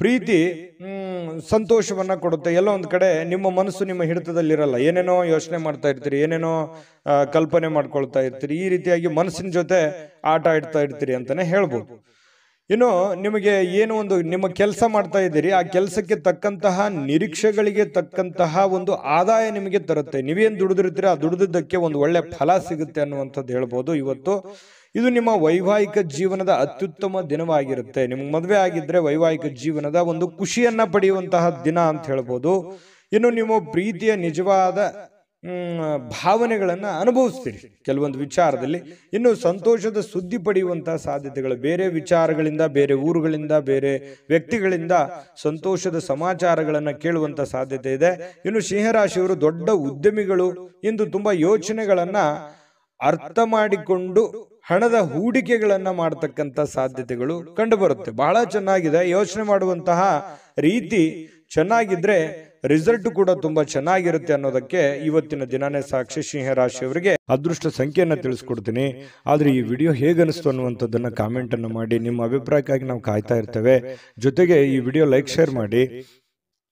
ಪ್ರೀತಿ ಸಂತೋಷವನ್ನ ಕೊಡುತ್ತೆ ಎಲ್ಲ ಒಂದು ಕಡೆ ನಿಮ್ಮ ಮನಸ್ಸು ನಿಮ್ಮ ಇರಲ್ಲ ಏನೇನೋ ಯೋಚನೆ ಮಾಡ್ತಾ ಇರ್ತೀರಿ ಏನೇನೋ ಕಲ್ಪನೆ ಮಾಡ್ಕೊಳ್ತಾ ಇರ್ತೀರಿ ಈ ರೀತಿಯಾಗಿ ಮನಸ್ಸಿನ ಜೊತೆ ಆಟ ಆಡ್ತಾ ಇರ್ತೀರಿ ಅಂತಾನೆ ಹೇಳ್ಬೋದು ಇನ್ನು ನಿಮಗೆ ಏನು ಒಂದು ನಿಮ್ಮ ಕೆಲಸ ಮಾಡ್ತಾ ಇದ್ದೀರಿ ಆ ಕೆಲಸಕ್ಕೆ ತಕ್ಕಂತಹ ನಿರೀಕ್ಷೆಗಳಿಗೆ ತಕ್ಕಂತಹ ಒಂದು ಆದಾಯ ನಿಮಗೆ ತರುತ್ತೆ ನೀವೇನು ದುಡಿದಿರ್ತೀರಿ ಆ ದುಡಿದಿದ್ದಕ್ಕೆ ಒಂದು ಒಳ್ಳೆ ಫಲ ಸಿಗುತ್ತೆ ಅನ್ನುವಂಥದ್ದು ಹೇಳ್ಬೋದು ಇವತ್ತು ಇದು ನಿಮ್ಮ ವೈವಾಹಿಕ ಜೀವನದ ಅತ್ಯುತ್ತಮ ದಿನವಾಗಿರುತ್ತೆ ನಿಮ್ಗೆ ಮದುವೆ ಆಗಿದ್ರೆ ವೈವಾಹಿಕ ಜೀವನದ ಒಂದು ಖುಷಿಯನ್ನ ಪಡೆಯುವಂತಹ ದಿನ ಅಂತ ಹೇಳ್ಬೋದು ಇನ್ನು ನಿಮ್ಮ ಪ್ರೀತಿಯ ನಿಜವಾದ ಭಾವನೆಗಳನ್ನು ಅನುಭವಿಸ್ತೀರಿ ಕೆಲವೊಂದು ವಿಚಾರದಲ್ಲಿ ಇನ್ನು ಸಂತೋಷದ ಸುದ್ದಿ ಪಡೆಯುವಂತಹ ಸಾಧ್ಯತೆಗಳು ಬೇರೆ ವಿಚಾರಗಳಿಂದ ಬೇರೆ ಊರುಗಳಿಂದ ಬೇರೆ ವ್ಯಕ್ತಿಗಳಿಂದ ಸಂತೋಷದ ಸಮಾಚಾರಗಳನ್ನು ಕೇಳುವಂಥ ಸಾಧ್ಯತೆ ಇದೆ ಇನ್ನು ಸಿಂಹರಾಶಿಯವರು ದೊಡ್ಡ ಉದ್ಯಮಿಗಳು ಎಂದು ತುಂಬ ಯೋಚನೆಗಳನ್ನು ಅರ್ಥ ಮಾಡಿಕೊಂಡು ಹಣದ ಹೂಡಿಕೆಗಳನ್ನು ಮಾಡತಕ್ಕಂಥ ಸಾಧ್ಯತೆಗಳು ಕಂಡುಬರುತ್ತೆ ಬಹಳ ಚೆನ್ನಾಗಿದೆ ಯೋಚನೆ ಮಾಡುವಂತಹ ರೀತಿ ಚೆನ್ನಾಗಿದ್ರೆ ರಿಸಲ್ಟ್ ಕೂಡ ತುಂಬಾ ಚೆನ್ನಾಗಿರುತ್ತೆ ಅನ್ನೋದಕ್ಕೆ ಇವತ್ತಿನ ದಿನಾನೇ ಸಾಕ್ಷಿ ಸಿಂಹ ರಾಶಿಯವರಿಗೆ ಅದೃಷ್ಟ ಸಂಖ್ಯೆಯನ್ನು ತಿಳಿಸ್ಕೊಡ್ತೀನಿ ಆದರೆ ಈ ವಿಡಿಯೋ ಹೇಗನಿಸ್ತು ಅನಿಸ್ತು ಕಾಮೆಂಟ್ ಅನ್ನು ಮಾಡಿ ನಿಮ್ಮ ಅಭಿಪ್ರಾಯಕ್ಕಾಗಿ ನಾವು ಕಾಯ್ತಾ ಇರ್ತೇವೆ ಜೊತೆಗೆ ಈ ವಿಡಿಯೋ ಲೈಕ್ ಶೇರ್ ಮಾಡಿ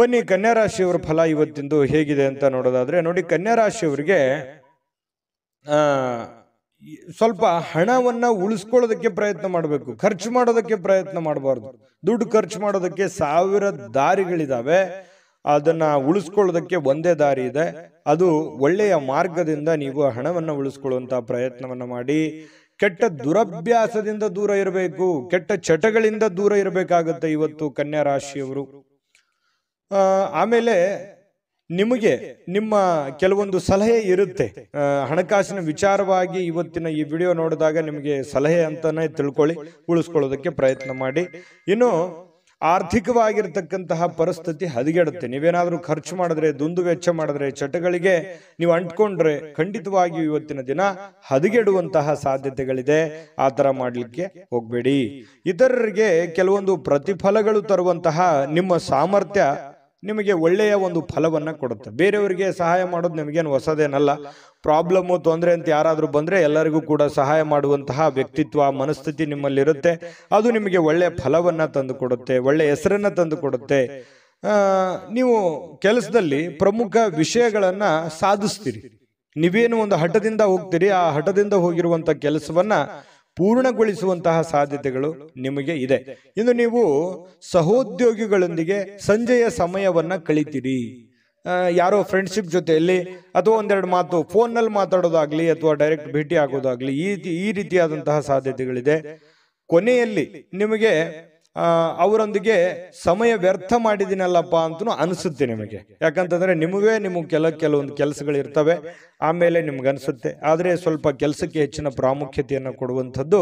ಬನ್ನಿ ಕನ್ಯಾ ರಾಶಿಯವರ ಫಲ ಇವತ್ತಿಂದು ಹೇಗಿದೆ ಅಂತ ನೋಡೋದಾದ್ರೆ ನೋಡಿ ಕನ್ಯಾ ರಾಶಿಯವರಿಗೆ ಸ್ವಲ್ಪ ಹಣವನ್ನ ಉಳಿಸ್ಕೊಳ್ಳೋದಕ್ಕೆ ಪ್ರಯತ್ನ ಮಾಡಬೇಕು ಖರ್ಚು ಮಾಡೋದಕ್ಕೆ ಪ್ರಯತ್ನ ಮಾಡಬಾರ್ದು ದುಡ್ಡು ಖರ್ಚು ಮಾಡೋದಕ್ಕೆ ಸಾವಿರ ದಾರಿಗಳಿದಾವೆ ಅದನ್ನ ಉಳಿಸ್ಕೊಳ್ಳೋದಕ್ಕೆ ಒಂದೇ ದಾರಿ ಇದೆ ಅದು ಒಳ್ಳೆಯ ಮಾರ್ಗದಿಂದ ನೀವು ಹಣವನ್ನು ಉಳಿಸ್ಕೊಳ್ಳುವಂತ ಪ್ರಯತ್ನವನ್ನ ಮಾಡಿ ಕೆಟ್ಟ ದುರಭ್ಯಾಸದಿಂದ ದೂರ ಇರಬೇಕು ಕೆಟ್ಟ ಚಟಗಳಿಂದ ದೂರ ಇರಬೇಕಾಗುತ್ತೆ ಇವತ್ತು ಕನ್ಯಾ ರಾಶಿಯವರು ಆಮೇಲೆ ನಿಮಗೆ ನಿಮ್ಮ ಕೆಲವೊಂದು ಸಲಹೆ ಇರುತ್ತೆ ಹಣಕಾಸಿನ ವಿಚಾರವಾಗಿ ಇವತ್ತಿನ ಈ ವಿಡಿಯೋ ನೋಡಿದಾಗ ನಿಮಗೆ ಸಲಹೆ ಅಂತಾನೆ ತಿಳ್ಕೊಳ್ಳಿ ಉಳಿಸ್ಕೊಳ್ಳೋದಕ್ಕೆ ಪ್ರಯತ್ನ ಮಾಡಿ ಇನ್ನು ಆರ್ಥಿಕವಾಗಿರ್ತಕ್ಕಂತಹ ಪರಿಸ್ಥಿತಿ ಹದಗೆಡುತ್ತೆ ನೀವೇನಾದರೂ ಖರ್ಚು ಮಾಡಿದ್ರೆ ದುಂದು ವೆಚ್ಚ ಮಾಡಿದ್ರೆ ಚಟಗಳಿಗೆ ನೀವು ಅಂಟ್ಕೊಂಡ್ರೆ ಖಂಡಿತವಾಗಿ ಇವತ್ತಿನ ದಿನ ಹದಗೆಡುವಂತಹ ಸಾಧ್ಯತೆಗಳಿದೆ ಆ ಥರ ಮಾಡಲಿಕ್ಕೆ ಹೋಗಬೇಡಿ ಇತರರಿಗೆ ಕೆಲವೊಂದು ಪ್ರತಿಫಲಗಳು ತರುವಂತಹ ನಿಮ್ಮ ಸಾಮರ್ಥ್ಯ ನಿಮಗೆ ಒಳ್ಳೆಯ ಒಂದು ಫಲವನ್ನು ಕೊಡುತ್ತೆ ಬೇರೆಯವರಿಗೆ ಸಹಾಯ ಮಾಡೋದು ನಿಮಗೇನು ಹೊಸದೇನಲ್ಲ ಪ್ರಾಬ್ಲಮ್ಮು ತೊಂದರೆ ಅಂತ ಯಾರಾದರೂ ಬಂದರೆ ಎಲ್ಲರಿಗೂ ಕೂಡ ಸಹಾಯ ಮಾಡುವಂತಹ ವ್ಯಕ್ತಿತ್ವ ಮನಸ್ಥಿತಿ ನಿಮ್ಮಲ್ಲಿರುತ್ತೆ ಅದು ನಿಮಗೆ ಒಳ್ಳೆಯ ಫಲವನ್ನು ತಂದು ಕೊಡುತ್ತೆ ಒಳ್ಳೆಯ ಹೆಸರನ್ನು ತಂದು ಕೊಡುತ್ತೆ ನೀವು ಕೆಲಸದಲ್ಲಿ ಪ್ರಮುಖ ವಿಷಯಗಳನ್ನು ಸಾಧಿಸ್ತೀರಿ ನೀವೇನು ಒಂದು ಹಠದಿಂದ ಹೋಗ್ತೀರಿ ಆ ಹಠದಿಂದ ಹೋಗಿರುವಂಥ ಕೆಲಸವನ್ನು ಪೂರ್ಣಗೊಳಿಸುವಂತಹ ಸಾಧ್ಯತೆಗಳು ನಿಮಗೆ ಇದೆ ಇನ್ನು ನೀವು ಸಹೋದ್ಯೋಗಿಗಳೊಂದಿಗೆ ಸಂಜೆಯ ಸಮಯವನ್ನ ಕಳಿತೀರಿ ಯಾರೋ ಫ್ರೆಂಡ್ಶಿಪ್ ಜೊತೆಯಲ್ಲಿ ಅಥವಾ ಒಂದೆರಡು ಮಾತು ಫೋನ್ನಲ್ಲಿ ಮಾತಾಡೋದಾಗ್ಲಿ ಅಥವಾ ಡೈರೆಕ್ಟ್ ಭೇಟಿ ಆಗೋದಾಗ್ಲಿ ಈ ಈ ರೀತಿಯಾದಂತಹ ಸಾಧ್ಯತೆಗಳಿದೆ ಕೊನೆಯಲ್ಲಿ ನಿಮಗೆ ಅವರೊಂದಿಗೆ ಸಮಯ ವ್ಯರ್ಥ ಮಾಡಿದಿನಲ್ಲಪ್ಪ ಅಂತ ಅನಿಸುತ್ತೆ ನಿಮಗೆ ಯಾಕಂತಂದ್ರೆ ನಿಮಗೆ ನಿಮ್ಗೆ ಕೆಲ ಕೆಲವೊಂದು ಕೆಲಸಗಳು ಇರ್ತವೆ ಆಮೇಲೆ ಅನಿಸುತ್ತೆ ಆದರೆ ಸ್ವಲ್ಪ ಕೆಲಸಕ್ಕೆ ಹೆಚ್ಚಿನ ಪ್ರಾಮುಖ್ಯತೆಯನ್ನು ಕೊಡುವಂಥದ್ದು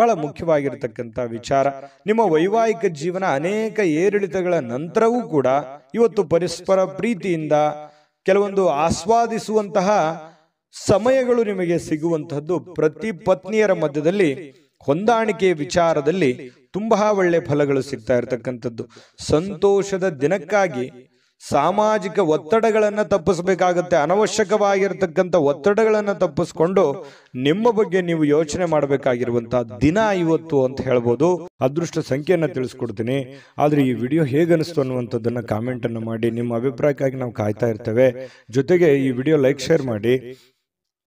ಬಹಳ ಮುಖ್ಯವಾಗಿರ್ತಕ್ಕಂಥ ವಿಚಾರ ನಿಮ್ಮ ವೈವಾಹಿಕ ಜೀವನ ಅನೇಕ ಏರಿಳಿತಗಳ ನಂತರವೂ ಕೂಡ ಇವತ್ತು ಪರಸ್ಪರ ಪ್ರೀತಿಯಿಂದ ಕೆಲವೊಂದು ಆಸ್ವಾದಿಸುವಂತಹ ಸಮಯಗಳು ನಿಮಗೆ ಸಿಗುವಂಥದ್ದು ಪ್ರತಿ ಪತ್ನಿಯರ ಮಧ್ಯದಲ್ಲಿ ಹೊಂದಾಣಿಕೆ ವಿಚಾರದಲ್ಲಿ ತುಂಬಾ ಒಳ್ಳೆ ಫಲಗಳು ಸಿಗ್ತಾ ಇರತಕ್ಕಂಥದ್ದು ಸಂತೋಷದ ದಿನಕ್ಕಾಗಿ ಸಾಮಾಜಿಕ ಒತ್ತಡಗಳನ್ನು ತಪ್ಪಿಸ್ಬೇಕಾಗುತ್ತೆ ಅನವಶ್ಯಕವಾಗಿರ್ತಕ್ಕಂಥ ಒತ್ತಡಗಳನ್ನು ತಪ್ಪಿಸ್ಕೊಂಡು ನಿಮ್ಮ ಬಗ್ಗೆ ನೀವು ಯೋಚನೆ ಮಾಡಬೇಕಾಗಿರುವಂತಹ ದಿನ ಇವತ್ತು ಅಂತ ಹೇಳ್ಬೋದು ಅದೃಷ್ಟ ಸಂಖ್ಯೆಯನ್ನು ತಿಳಿಸ್ಕೊಡ್ತೀನಿ ಆದರೆ ಈ ವಿಡಿಯೋ ಹೇಗನಿಸ್ತು ಕಾಮೆಂಟ್ ಕಾಮೆಂಟನ್ನು ಮಾಡಿ ನಿಮ್ಮ ಅಭಿಪ್ರಾಯಕ್ಕಾಗಿ ನಾವು ಕಾಯ್ತಾ ಇರ್ತೇವೆ ಜೊತೆಗೆ ಈ ವಿಡಿಯೋ ಲೈಕ್ ಶೇರ್ ಮಾಡಿ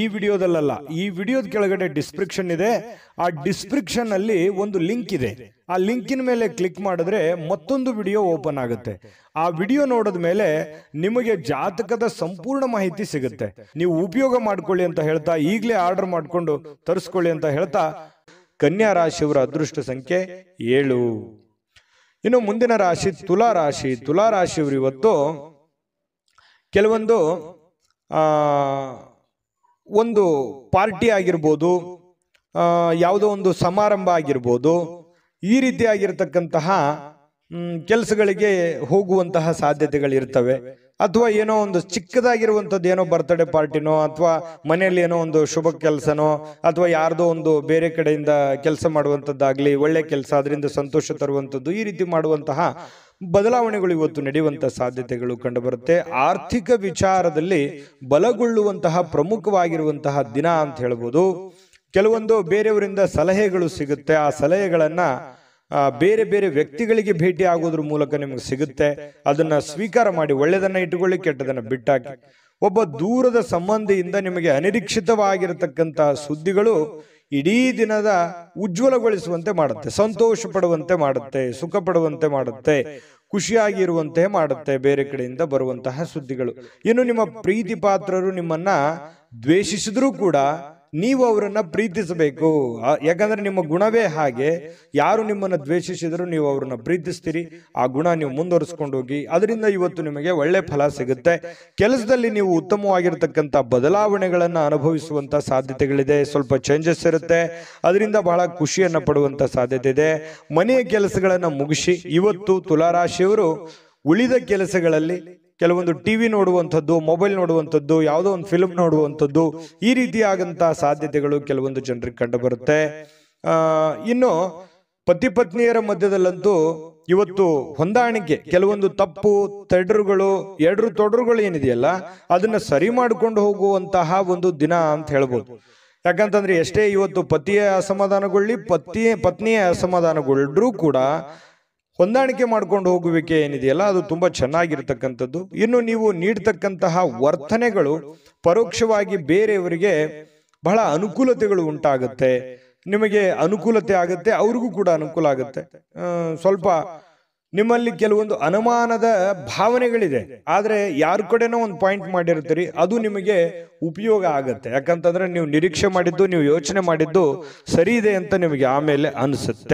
ಈ ವಿಡಿಯೋದಲ್ಲ ಈ ವಿಡಿಯೋದ ಕೆಳಗಡೆ ಡಿಸ್ಕ್ರಿಪ್ಷನ್ ಇದೆ ಆ ಡಿಸ್ಕ್ರಿಪ್ಷನ್ ಅಲ್ಲಿ ಒಂದು ಲಿಂಕ್ ಇದೆ ಆ ಲಿಂಕಿನ ಮೇಲೆ ಕ್ಲಿಕ್ ಮಾಡಿದ್ರೆ ಮತ್ತೊಂದು ವಿಡಿಯೋ ಓಪನ್ ಆಗುತ್ತೆ ಆ ವಿಡಿಯೋ ನೋಡಿದ ಮೇಲೆ ನಿಮಗೆ ಜಾತಕದ ಸಂಪೂರ್ಣ ಮಾಹಿತಿ ಸಿಗುತ್ತೆ ನೀವು ಉಪಯೋಗ ಮಾಡ್ಕೊಳ್ಳಿ ಅಂತ ಹೇಳ್ತಾ ಈಗಲೇ ಆರ್ಡರ್ ಮಾಡಿಕೊಂಡು ತರಿಸ್ಕೊಳ್ಳಿ ಅಂತ ಹೇಳ್ತಾ ಕನ್ಯಾ ರಾಶಿಯವರ ಅದೃಷ್ಟ ಸಂಖ್ಯೆ ಏಳು ಇನ್ನು ಮುಂದಿನ ರಾಶಿ ತುಲಾ ರಾಶಿ ತುಲಾ ರಾಶಿಯವರು ಇವತ್ತು ಕೆಲವೊಂದು ಒಂದು ಪಾರ್ಟಿ ಆಗಿರ್ಬೋದು ಯಾವುದೋ ಒಂದು ಸಮಾರಂಭ ಆಗಿರ್ಬೋದು ಈ ರೀತಿಯಾಗಿರ್ತಕ್ಕಂತಹ ಕೆಲಸಗಳಿಗೆ ಹೋಗುವಂತಹ ಸಾಧ್ಯತೆಗಳಿರ್ತವೆ ಅಥವಾ ಏನೋ ಒಂದು ಚಿಕ್ಕದಾಗಿರುವಂಥದ್ದು ಏನೋ ಬರ್ತ್ಡೇ ಪಾರ್ಟಿನೋ ಅಥವಾ ಮನೆಯಲ್ಲಿ ಏನೋ ಒಂದು ಶುಭ ಕೆಲಸನೋ ಅಥವಾ ಯಾರ್ದೋ ಒಂದು ಬೇರೆ ಕಡೆಯಿಂದ ಕೆಲಸ ಮಾಡುವಂಥದ್ದಾಗಲಿ ಒಳ್ಳೆ ಕೆಲಸ ಅದರಿಂದ ಸಂತೋಷ ತರುವಂಥದ್ದು ಈ ರೀತಿ ಮಾಡುವಂತಹ ಬದಲಾವಣೆಗಳು ಇವತ್ತು ನಡೆಯುವಂತಹ ಸಾಧ್ಯತೆಗಳು ಕಂಡುಬರುತ್ತೆ ಆರ್ಥಿಕ ವಿಚಾರದಲ್ಲಿ ಬಲಗೊಳ್ಳುವಂತಹ ಪ್ರಮುಖವಾಗಿರುವಂತಹ ದಿನ ಅಂತ ಹೇಳ್ಬೋದು ಕೆಲವೊಂದು ಬೇರೆಯವರಿಂದ ಸಲಹೆಗಳು ಸಿಗುತ್ತೆ ಆ ಸಲಹೆಗಳನ್ನು ಬೇರೆ ಬೇರೆ ವ್ಯಕ್ತಿಗಳಿಗೆ ಭೇಟಿ ಆಗೋದ್ರ ಮೂಲಕ ನಿಮ್ಗೆ ಸಿಗುತ್ತೆ ಅದನ್ನ ಸ್ವೀಕಾರ ಮಾಡಿ ಒಳ್ಳೆಯದನ್ನು ಇಟ್ಟುಕೊಳ್ಳಿ ಕೆಟ್ಟದನ್ನ ಬಿಟ್ಟಾಕಿ ಒಬ್ಬ ದೂರದ ಸಂಬಂಧಿಯಿಂದ ನಿಮಗೆ ಅನಿರೀಕ್ಷಿತವಾಗಿರತಕ್ಕಂತಹ ಸುದ್ದಿಗಳು ಇಡೀ ದಿನದ ಉಜ್ವಲಗೊಳಿಸುವಂತೆ ಮಾಡುತ್ತೆ ಸಂತೋಷ ಪಡುವಂತೆ ಮಾಡುತ್ತೆ ಸುಖ ಪಡುವಂತೆ ಮಾಡುತ್ತೆ ಖುಷಿಯಾಗಿರುವಂತೆ ಮಾಡುತ್ತೆ ಬೇರೆ ಕಡೆಯಿಂದ ಬರುವಂತಹ ಸುದ್ದಿಗಳು ಇನ್ನು ನಿಮ್ಮ ಪ್ರೀತಿ ಪಾತ್ರರು ನಿಮ್ಮನ್ನ ದ್ವೇಷಿಸಿದ್ರೂ ಕೂಡ ನೀವು ಅವರನ್ನು ಪ್ರೀತಿಸಬೇಕು ಯಾಕಂದರೆ ನಿಮ್ಮ ಗುಣವೇ ಹಾಗೆ ಯಾರು ನಿಮ್ಮನ್ನು ದ್ವೇಷಿಸಿದರೂ ನೀವು ಅವರನ್ನು ಪ್ರೀತಿಸ್ತೀರಿ ಆ ಗುಣ ನೀವು ಮುಂದುವರಿಸ್ಕೊಂಡು ಹೋಗಿ ಅದರಿಂದ ಇವತ್ತು ನಿಮಗೆ ಒಳ್ಳೆ ಫಲ ಸಿಗುತ್ತೆ ಕೆಲಸದಲ್ಲಿ ನೀವು ಉತ್ತಮವಾಗಿರ್ತಕ್ಕಂಥ ಬದಲಾವಣೆಗಳನ್ನು ಅನುಭವಿಸುವಂಥ ಸಾಧ್ಯತೆಗಳಿದೆ ಸ್ವಲ್ಪ ಚೇಂಜಸ್ ಇರುತ್ತೆ ಅದರಿಂದ ಬಹಳ ಖುಷಿಯನ್ನು ಪಡುವಂಥ ಸಾಧ್ಯತೆ ಇದೆ ಮನೆಯ ಕೆಲಸಗಳನ್ನು ಮುಗಿಸಿ ಇವತ್ತು ತುಲಾರಾಶಿಯವರು ಉಳಿದ ಕೆಲಸಗಳಲ್ಲಿ ಕೆಲವೊಂದು ಟಿ ವಿ ನೋಡುವಂಥದ್ದು ಮೊಬೈಲ್ ನೋಡುವಂಥದ್ದು ಯಾವುದೋ ಒಂದು ಫಿಲ್ಮ್ ನೋಡುವಂಥದ್ದು ಈ ರೀತಿಯಾದಂಥ ಸಾಧ್ಯತೆಗಳು ಕೆಲವೊಂದು ಜನರಿಗೆ ಕಂಡುಬರುತ್ತೆ ಇನ್ನು ಪತಿ ಪತ್ನಿಯರ ಮಧ್ಯದಲ್ಲಂತೂ ಇವತ್ತು ಹೊಂದಾಣಿಕೆ ಕೆಲವೊಂದು ತಪ್ಪು ತಡರುಗಳು ಎಡರು ತೊಡರುಗಳು ಏನಿದೆಯಲ್ಲ ಅದನ್ನ ಸರಿ ಮಾಡಿಕೊಂಡು ಹೋಗುವಂತಹ ಒಂದು ದಿನ ಅಂತ ಹೇಳ್ಬೋದು ಯಾಕಂತಂದ್ರೆ ಎಷ್ಟೇ ಇವತ್ತು ಪತಿಯ ಅಸಮಾಧಾನಗೊಳ್ಳಿ ಪತಿ ಪತ್ನಿಯ ಅಸಮಾಧಾನಗೊಳ್ಳರೂ ಕೂಡ ಹೊಂದಾಣಿಕೆ ಮಾಡ್ಕೊಂಡು ಹೋಗುವಿಕೆ ಏನಿದೆಯಲ್ಲ ಅದು ತುಂಬ ಚೆನ್ನಾಗಿರ್ತಕ್ಕಂಥದ್ದು ಇನ್ನು ನೀವು ನೀಡ್ತಕ್ಕಂತಹ ವರ್ತನೆಗಳು ಪರೋಕ್ಷವಾಗಿ ಬೇರೆಯವರಿಗೆ ಬಹಳ ಅನುಕೂಲತೆಗಳು ಉಂಟಾಗುತ್ತೆ ನಿಮಗೆ ಅನುಕೂಲತೆ ಆಗುತ್ತೆ ಅವ್ರಿಗೂ ಕೂಡ ಅನುಕೂಲ ಆಗುತ್ತೆ ಸ್ವಲ್ಪ ನಿಮ್ಮಲ್ಲಿ ಕೆಲವೊಂದು ಅನುಮಾನದ ಭಾವನೆಗಳಿದೆ ಆದರೆ ಯಾರ ಕಡೆನೋ ಒಂದು ಪಾಯಿಂಟ್ ಮಾಡಿರ್ತೀರಿ ಅದು ನಿಮಗೆ ಉಪಯೋಗ ಆಗುತ್ತೆ ಯಾಕಂತಂದ್ರೆ ನೀವು ನಿರೀಕ್ಷೆ ಮಾಡಿದ್ದು ನೀವು ಯೋಚನೆ ಮಾಡಿದ್ದು ಸರಿ ಇದೆ ಅಂತ ನಿಮಗೆ ಆಮೇಲೆ ಅನಿಸುತ್ತೆ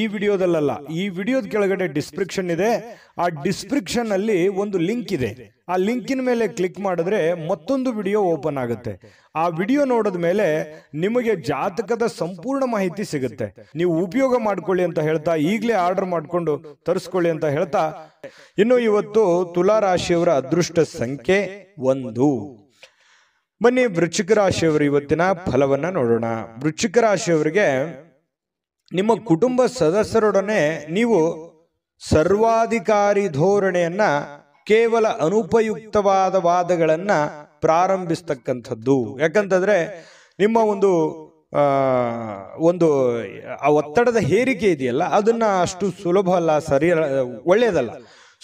ಈ ವಿಡಿಯೋದಲ್ಲ ಈ ವಿಡಿಯೋದ ಕೆಳಗಡೆ ಡಿಸ್ಕ್ರಿಪ್ಷನ್ ಇದೆ ಆ ಡಿಸ್ಕ್ರಿಪ್ಷನ್ ಅಲ್ಲಿ ಒಂದು ಲಿಂಕ್ ಇದೆ ಆ ಲಿಂಕಿನ ಮೇಲೆ ಕ್ಲಿಕ್ ಮಾಡಿದ್ರೆ ಮತ್ತೊಂದು ವಿಡಿಯೋ ಓಪನ್ ಆಗುತ್ತೆ ಆ ವಿಡಿಯೋ ನೋಡಿದ ಮೇಲೆ ನಿಮಗೆ ಜಾತಕದ ಸಂಪೂರ್ಣ ಮಾಹಿತಿ ಸಿಗುತ್ತೆ ನೀವು ಉಪಯೋಗ ಮಾಡ್ಕೊಳ್ಳಿ ಅಂತ ಹೇಳ್ತಾ ಈಗಲೇ ಆರ್ಡರ್ ಮಾಡಿಕೊಂಡು ತರಿಸ್ಕೊಳ್ಳಿ ಅಂತ ಹೇಳ್ತಾ ಇನ್ನು ಇವತ್ತು ತುಲಾ ರಾಶಿಯವರ ಅದೃಷ್ಟ ಸಂಖ್ಯೆ ಒಂದು ಬನ್ನಿ ವೃಶ್ಚಿಕ ರಾಶಿಯವರು ಇವತ್ತಿನ ಫಲವನ್ನ ನೋಡೋಣ ವೃಶ್ಚಿಕ ರಾಶಿಯವರಿಗೆ ನಿಮ್ಮ ಕುಟುಂಬ ಸದಸ್ಯರೊಡನೆ ನೀವು ಸರ್ವಾಧಿಕಾರಿ ಧೋರಣೆಯನ್ನು ಕೇವಲ ಅನುಪಯುಕ್ತವಾದ ವಾದಗಳನ್ನು ಪ್ರಾರಂಭಿಸ್ತಕ್ಕಂಥದ್ದು ಯಾಕಂತಂದರೆ ನಿಮ್ಮ ಒಂದು ಒಂದು ಆ ಒತ್ತಡದ ಹೇರಿಕೆ ಇದೆಯಲ್ಲ ಅದನ್ನು ಅಷ್ಟು ಸುಲಭ ಅಲ್ಲ ಸರಿಯಲ್ಲ ಒಳ್ಳೆಯದಲ್ಲ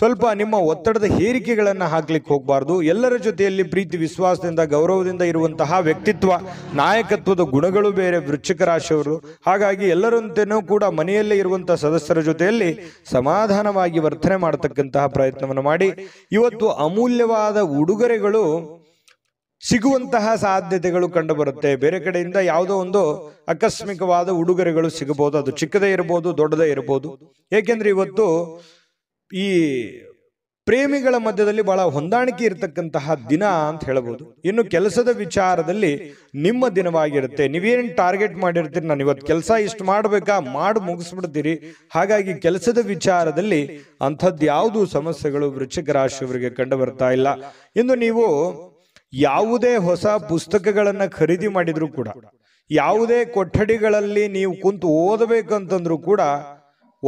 ಸ್ವಲ್ಪ ನಿಮ್ಮ ಒತ್ತಡದ ಹೇರಿಕೆಗಳನ್ನು ಹಾಕ್ಲಿಕ್ಕೆ ಹೋಗಬಾರ್ದು ಎಲ್ಲರ ಜೊತೆಯಲ್ಲಿ ಪ್ರೀತಿ ವಿಶ್ವಾಸದಿಂದ ಗೌರವದಿಂದ ಇರುವಂತಹ ವ್ಯಕ್ತಿತ್ವ ನಾಯಕತ್ವದ ಗುಣಗಳು ಬೇರೆ ವೃಶ್ಚಿಕ ರಾಶಿಯವರು ಹಾಗಾಗಿ ಎಲ್ಲರಂತೆಯೂ ಕೂಡ ಮನೆಯಲ್ಲೇ ಇರುವಂತಹ ಸದಸ್ಯರ ಜೊತೆಯಲ್ಲಿ ಸಮಾಧಾನವಾಗಿ ವರ್ತನೆ ಮಾಡತಕ್ಕಂತಹ ಪ್ರಯತ್ನವನ್ನು ಮಾಡಿ ಇವತ್ತು ಅಮೂಲ್ಯವಾದ ಉಡುಗೊರೆಗಳು ಸಿಗುವಂತಹ ಸಾಧ್ಯತೆಗಳು ಕಂಡುಬರುತ್ತೆ ಬೇರೆ ಕಡೆಯಿಂದ ಯಾವುದೋ ಒಂದು ಆಕಸ್ಮಿಕವಾದ ಉಡುಗೊರೆಗಳು ಸಿಗಬಹುದು ಅದು ಚಿಕ್ಕದೇ ಇರಬಹುದು ದೊಡ್ಡದೇ ಇರಬಹುದು ಏಕೆಂದ್ರೆ ಇವತ್ತು ಈ ಪ್ರೇಮಿಗಳ ಮಧ್ಯದಲ್ಲಿ ಬಹಳ ಹೊಂದಾಣಿಕೆ ಇರತಕ್ಕಂತಹ ದಿನ ಅಂತ ಹೇಳ್ಬೋದು ಇನ್ನು ಕೆಲಸದ ವಿಚಾರದಲ್ಲಿ ನಿಮ್ಮ ದಿನವಾಗಿರುತ್ತೆ ನೀವೇನು ಟಾರ್ಗೆಟ್ ಮಾಡಿರ್ತೀರಿ ನಾನು ಇವತ್ತು ಕೆಲಸ ಇಷ್ಟು ಮಾಡಬೇಕಾ ಮಾಡಿ ಮುಗಿಸ್ಬಿಡ್ತೀರಿ ಹಾಗಾಗಿ ಕೆಲಸದ ವಿಚಾರದಲ್ಲಿ ಅಂಥದ್ದು ಯಾವುದೂ ಸಮಸ್ಯೆಗಳು ವೃಶ್ಚಿಕ ರಾಶಿಯವರಿಗೆ ಕಂಡು ಬರ್ತಾ ಇಲ್ಲ ಇನ್ನು ನೀವು ಯಾವುದೇ ಹೊಸ ಪುಸ್ತಕಗಳನ್ನು ಖರೀದಿ ಮಾಡಿದರೂ ಕೂಡ ಯಾವುದೇ ಕೊಠಡಿಗಳಲ್ಲಿ ನೀವು ಕುಂತು ಓದಬೇಕಂತಂದ್ರೂ ಕೂಡ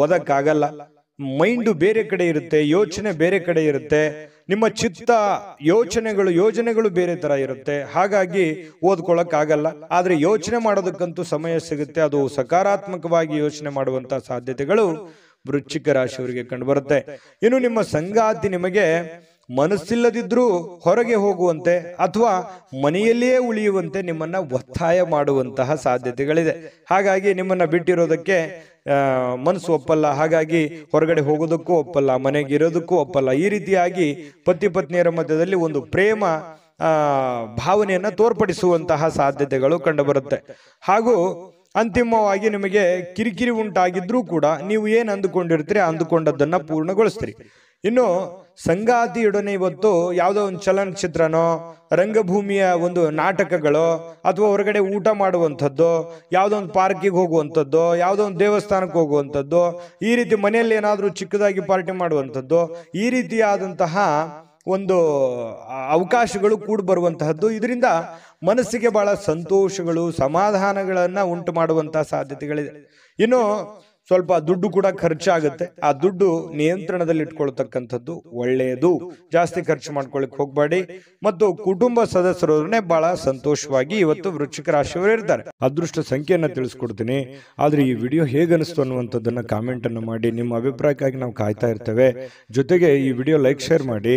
ಓದಕ್ಕಾಗಲ್ಲ ಮೈಂಡು ಬೇರೆ ಕಡೆ ಇರುತ್ತೆ ಯೋಚನೆ ಬೇರೆ ಕಡೆ ಇರುತ್ತೆ ನಿಮ್ಮ ಚಿತ್ತ ಯೋಚನೆಗಳು ಯೋಜನೆಗಳು ಬೇರೆ ತರ ಇರುತ್ತೆ ಹಾಗಾಗಿ ಓದ್ಕೊಳಕ್ ಆಗಲ್ಲ ಆದ್ರೆ ಯೋಚನೆ ಮಾಡೋದಕ್ಕಂತೂ ಸಮಯ ಸಿಗುತ್ತೆ ಅದು ಸಕಾರಾತ್ಮಕವಾಗಿ ಯೋಚನೆ ಮಾಡುವಂತ ಸಾಧ್ಯತೆಗಳು ವೃಶ್ಚಿಕ ರಾಶಿಯವರಿಗೆ ಕಂಡು ಬರುತ್ತೆ ಇನ್ನು ನಿಮ್ಮ ಸಂಗಾತಿ ನಿಮಗೆ ಮನಸ್ಸಿಲ್ಲದಿದ್ರೂ ಹೊರಗೆ ಹೋಗುವಂತೆ ಅಥವಾ ಮನೆಯಲ್ಲಿಯೇ ಉಳಿಯುವಂತೆ ನಿಮ್ಮನ್ನ ಒತ್ತಾಯ ಮಾಡುವಂತಹ ಸಾಧ್ಯತೆಗಳಿದೆ ಹಾಗಾಗಿ ನಿಮ್ಮನ್ನ ಬಿಟ್ಟಿರೋದಕ್ಕೆ ಮನಸ್ಸು ಒಪ್ಪಲ್ಲ ಹಾಗಾಗಿ ಹೊರಗಡೆ ಹೋಗೋದಕ್ಕೂ ಒಪ್ಪಲ್ಲ ಮನೆಗೆ ಇರೋದಕ್ಕೂ ಒಪ್ಪಲ್ಲ ಈ ರೀತಿಯಾಗಿ ಪತಿ ಪತ್ನಿಯರ ಮಧ್ಯದಲ್ಲಿ ಒಂದು ಪ್ರೇಮ ಭಾವನೆಯನ್ನು ತೋರ್ಪಡಿಸುವಂತಹ ಸಾಧ್ಯತೆಗಳು ಕಂಡುಬರುತ್ತೆ ಹಾಗೂ ಅಂತಿಮವಾಗಿ ನಿಮಗೆ ಕಿರಿಕಿರಿ ಉಂಟಾಗಿದ್ರೂ ಕೂಡ ನೀವು ಏನು ಅಂದುಕೊಂಡಿರ್ತೀರಿ ಅಂದುಕೊಂಡದ್ದನ್ನು ಪೂರ್ಣಗೊಳಿಸ್ತೀರಿ ಇನ್ನು ಸಂಗಾತಿಯೊಡನೆ ಇವತ್ತು ಯಾವುದೋ ಒಂದು ಚಲನಚಿತ್ರನೋ ರಂಗಭೂಮಿಯ ಒಂದು ನಾಟಕಗಳು ಅಥವಾ ಹೊರಗಡೆ ಊಟ ಮಾಡುವಂಥದ್ದು ಯಾವುದೋ ಒಂದು ಪಾರ್ಕಿಗೆ ಹೋಗುವಂಥದ್ದು ಯಾವುದೋ ಒಂದು ದೇವಸ್ಥಾನಕ್ಕೆ ಹೋಗುವಂಥದ್ದು ಈ ರೀತಿ ಮನೆಯಲ್ಲಿ ಏನಾದರೂ ಚಿಕ್ಕದಾಗಿ ಪಾರ್ಟಿ ಮಾಡುವಂಥದ್ದು ಈ ರೀತಿಯಾದಂತಹ ಒಂದು ಅವಕಾಶಗಳು ಕೂಡ ಬರುವಂತಹದ್ದು ಇದರಿಂದ ಮನಸ್ಸಿಗೆ ಬಹಳ ಸಂತೋಷಗಳು ಸಮಾಧಾನಗಳನ್ನು ಉಂಟು ಮಾಡುವಂತಹ ಸಾಧ್ಯತೆಗಳಿದೆ ಇನ್ನು ಸ್ವಲ್ಪ ದುಡ್ಡು ಕೂಡ ಖರ್ಚಾಗುತ್ತೆ ಆ ದುಡ್ಡು ನಿಯಂತ್ರಣದಲ್ಲಿ ಇಟ್ಕೊಳ್ತಕ್ಕಂಥದ್ದು ಒಳ್ಳೆಯದು ಜಾಸ್ತಿ ಖರ್ಚು ಮಾಡ್ಕೊಳ್ಳಿಕ್ ಹೋಗಬೇಡಿ ಮತ್ತು ಕುಟುಂಬ ಸದಸ್ಯರೋದ್ರನ್ನೇ ಬಹಳ ಸಂತೋಷವಾಗಿ ಇವತ್ತು ವೃಶ್ಚಿಕ ರಾಶಿಯವರು ಇರ್ತಾರೆ ಅದೃಷ್ಟ ಸಂಖ್ಯೆಯನ್ನು ತಿಳಿಸ್ಕೊಡ್ತೀನಿ ಆದ್ರೆ ಈ ವಿಡಿಯೋ ಹೇಗನಿಸ್ತು ಅನ್ನುವಂಥದ್ದನ್ನ ಕಾಮೆಂಟ್ ಅನ್ನು ಮಾಡಿ ನಿಮ್ಮ ಅಭಿಪ್ರಾಯಕ್ಕಾಗಿ ನಾವು ಕಾಯ್ತಾ ಇರ್ತೇವೆ ಜೊತೆಗೆ ಈ ವಿಡಿಯೋ ಲೈಕ್ ಶೇರ್ ಮಾಡಿ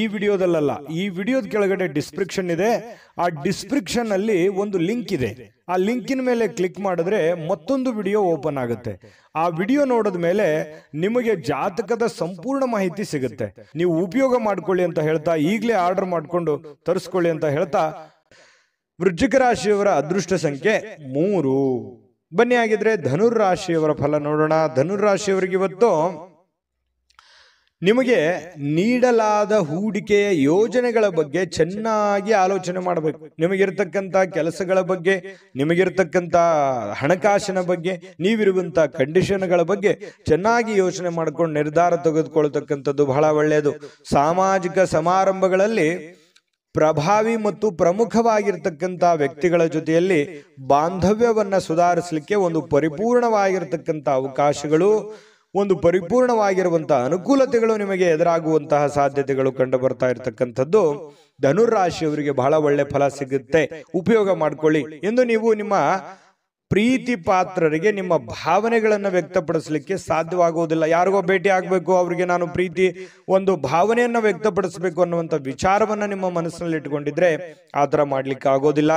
ಈ ವಿಡಿಯೋದಲ್ಲ ಈ ವಿಡಿಯೋದ ಕೆಳಗಡೆ ಡಿಸ್ಕ್ರಿಪ್ಷನ್ ಇದೆ ಆ ಡಿಸ್ಕ್ರಿಪ್ಷನ್ ಅಲ್ಲಿ ಒಂದು ಲಿಂಕ್ ಇದೆ ಆ ಲಿಂಕಿನ ಮೇಲೆ ಕ್ಲಿಕ್ ಮಾಡಿದ್ರೆ ಮತ್ತೊಂದು ವಿಡಿಯೋ ಓಪನ್ ಆಗುತ್ತೆ ಆ ವಿಡಿಯೋ ನೋಡಿದ ಮೇಲೆ ನಿಮಗೆ ಜಾತಕದ ಸಂಪೂರ್ಣ ಮಾಹಿತಿ ಸಿಗುತ್ತೆ ನೀವು ಉಪಯೋಗ ಮಾಡ್ಕೊಳ್ಳಿ ಅಂತ ಹೇಳ್ತಾ ಈಗಲೇ ಆರ್ಡರ್ ಮಾಡಿಕೊಂಡು ತರಿಸ್ಕೊಳ್ಳಿ ಅಂತ ಹೇಳ್ತಾ ವೃಜ್ಜಿಕ ರಾಶಿಯವರ ಅದೃಷ್ಟ ಸಂಖ್ಯೆ ಮೂರು ಬನ್ನಿ ಆಗಿದ್ರೆ ಧನುರ್ ರಾಶಿಯವರ ಫಲ ನೋಡೋಣ ಧನುರ್ ರಾಶಿಯವರಿಗೆ ಇವತ್ತು ನಿಮಗೆ ನೀಡಲಾದ ಹೂಡಿಕೆಯ ಯೋಜನೆಗಳ ಬಗ್ಗೆ ಚೆನ್ನಾಗಿ ಆಲೋಚನೆ ಮಾಡಬೇಕು ನಿಮಗಿರ್ತಕ್ಕಂಥ ಕೆಲಸಗಳ ಬಗ್ಗೆ ನಿಮಗಿರ್ತಕ್ಕಂಥ ಹಣಕಾಸಿನ ಬಗ್ಗೆ ನೀವಿರುವಂಥ ಕಂಡೀಷನ್ಗಳ ಬಗ್ಗೆ ಚೆನ್ನಾಗಿ ಯೋಚನೆ ಮಾಡಿಕೊಂಡು ನಿರ್ಧಾರ ತೆಗೆದುಕೊಳ್ತಕ್ಕಂಥದ್ದು ಬಹಳ ಒಳ್ಳೆಯದು ಸಾಮಾಜಿಕ ಸಮಾರಂಭಗಳಲ್ಲಿ ಪ್ರಭಾವಿ ಮತ್ತು ಪ್ರಮುಖವಾಗಿರ್ತಕ್ಕಂಥ ವ್ಯಕ್ತಿಗಳ ಜೊತೆಯಲ್ಲಿ ಬಾಂಧವ್ಯವನ್ನು ಸುಧಾರಿಸಲಿಕ್ಕೆ ಒಂದು ಪರಿಪೂರ್ಣವಾಗಿರ್ತಕ್ಕಂಥ ಅವಕಾಶಗಳು ಒಂದು ಪರಿಪೂರ್ಣವಾಗಿರುವಂತಹ ಅನುಕೂಲತೆಗಳು ನಿಮಗೆ ಎದುರಾಗುವಂತಹ ಸಾಧ್ಯತೆಗಳು ಕಂಡು ಬರ್ತಾ ಇರತಕ್ಕಂಥದ್ದು ಧನುರಾಶಿಯವರಿಗೆ ಬಹಳ ಒಳ್ಳೆ ಫಲ ಸಿಗುತ್ತೆ ಉಪಯೋಗ ಮಾಡಿಕೊಳ್ಳಿ ಎಂದು ನೀವು ನಿಮ್ಮ ಪ್ರೀತಿ ಪಾತ್ರರಿಗೆ ನಿಮ್ಮ ಭಾವನೆಗಳನ್ನು ವ್ಯಕ್ತಪಡಿಸಲಿಕ್ಕೆ ಸಾಧ್ಯವಾಗುವುದಿಲ್ಲ ಯಾರಿಗೋ ಭೇಟಿ ಆಗಬೇಕು ಅವರಿಗೆ ನಾನು ಪ್ರೀತಿ ಒಂದು ಭಾವನೆಯನ್ನು ವ್ಯಕ್ತಪಡಿಸಬೇಕು ಅನ್ನುವಂಥ ವಿಚಾರವನ್ನು ನಿಮ್ಮ ಮನಸ್ಸಿನಲ್ಲಿ ಇಟ್ಕೊಂಡಿದ್ರೆ ಆ ಥರ ಮಾಡಲಿಕ್ಕೆ ಆಗೋದಿಲ್ಲ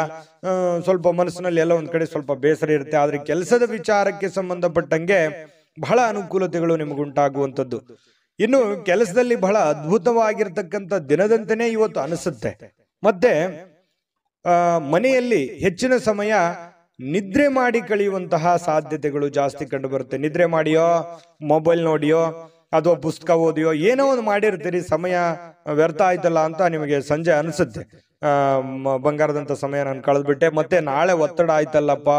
ಸ್ವಲ್ಪ ಮನಸ್ಸಿನಲ್ಲಿ ಎಲ್ಲ ಒಂದು ಕಡೆ ಸ್ವಲ್ಪ ಬೇಸರ ಇರುತ್ತೆ ಆದರೆ ಕೆಲಸದ ವಿಚಾರಕ್ಕೆ ಸಂಬಂಧಪಟ್ಟಂಗೆ ಬಹಳ ಅನುಕೂಲತೆಗಳು ನಿಮಗುಂಟಾಗುವಂಥದ್ದು ಇನ್ನು ಕೆಲಸದಲ್ಲಿ ಬಹಳ ಅದ್ಭುತವಾಗಿರ್ತಕ್ಕಂಥ ದಿನದಂತೆಯೇ ಇವತ್ತು ಅನಿಸುತ್ತೆ ಮತ್ತೆ ಮನೆಯಲ್ಲಿ ಹೆಚ್ಚಿನ ಸಮಯ ನಿದ್ರೆ ಮಾಡಿ ಕಳೆಯುವಂತಹ ಸಾಧ್ಯತೆಗಳು ಜಾಸ್ತಿ ಕಂಡು ಬರುತ್ತೆ ನಿದ್ರೆ ಮಾಡಿಯೋ ಮೊಬೈಲ್ ನೋಡಿಯೋ ಅಥವಾ ಪುಸ್ತಕ ಓದಿಯೋ ಏನೋ ಒಂದು ಮಾಡಿರ್ತೀರಿ ಸಮಯ ವ್ಯರ್ಥ ಆಯ್ತಲ್ಲ ಅಂತ ನಿಮಗೆ ಸಂಜೆ ಅನಿಸುತ್ತೆ ಬಂಗಾರದಂಥ ಸಮಯ ನಾನು ಕಳೆದ್ಬಿಟ್ಟೆ ಮತ್ತೆ ನಾಳೆ ಒತ್ತಡ ಆಯ್ತಲ್ಲಪ್ಪ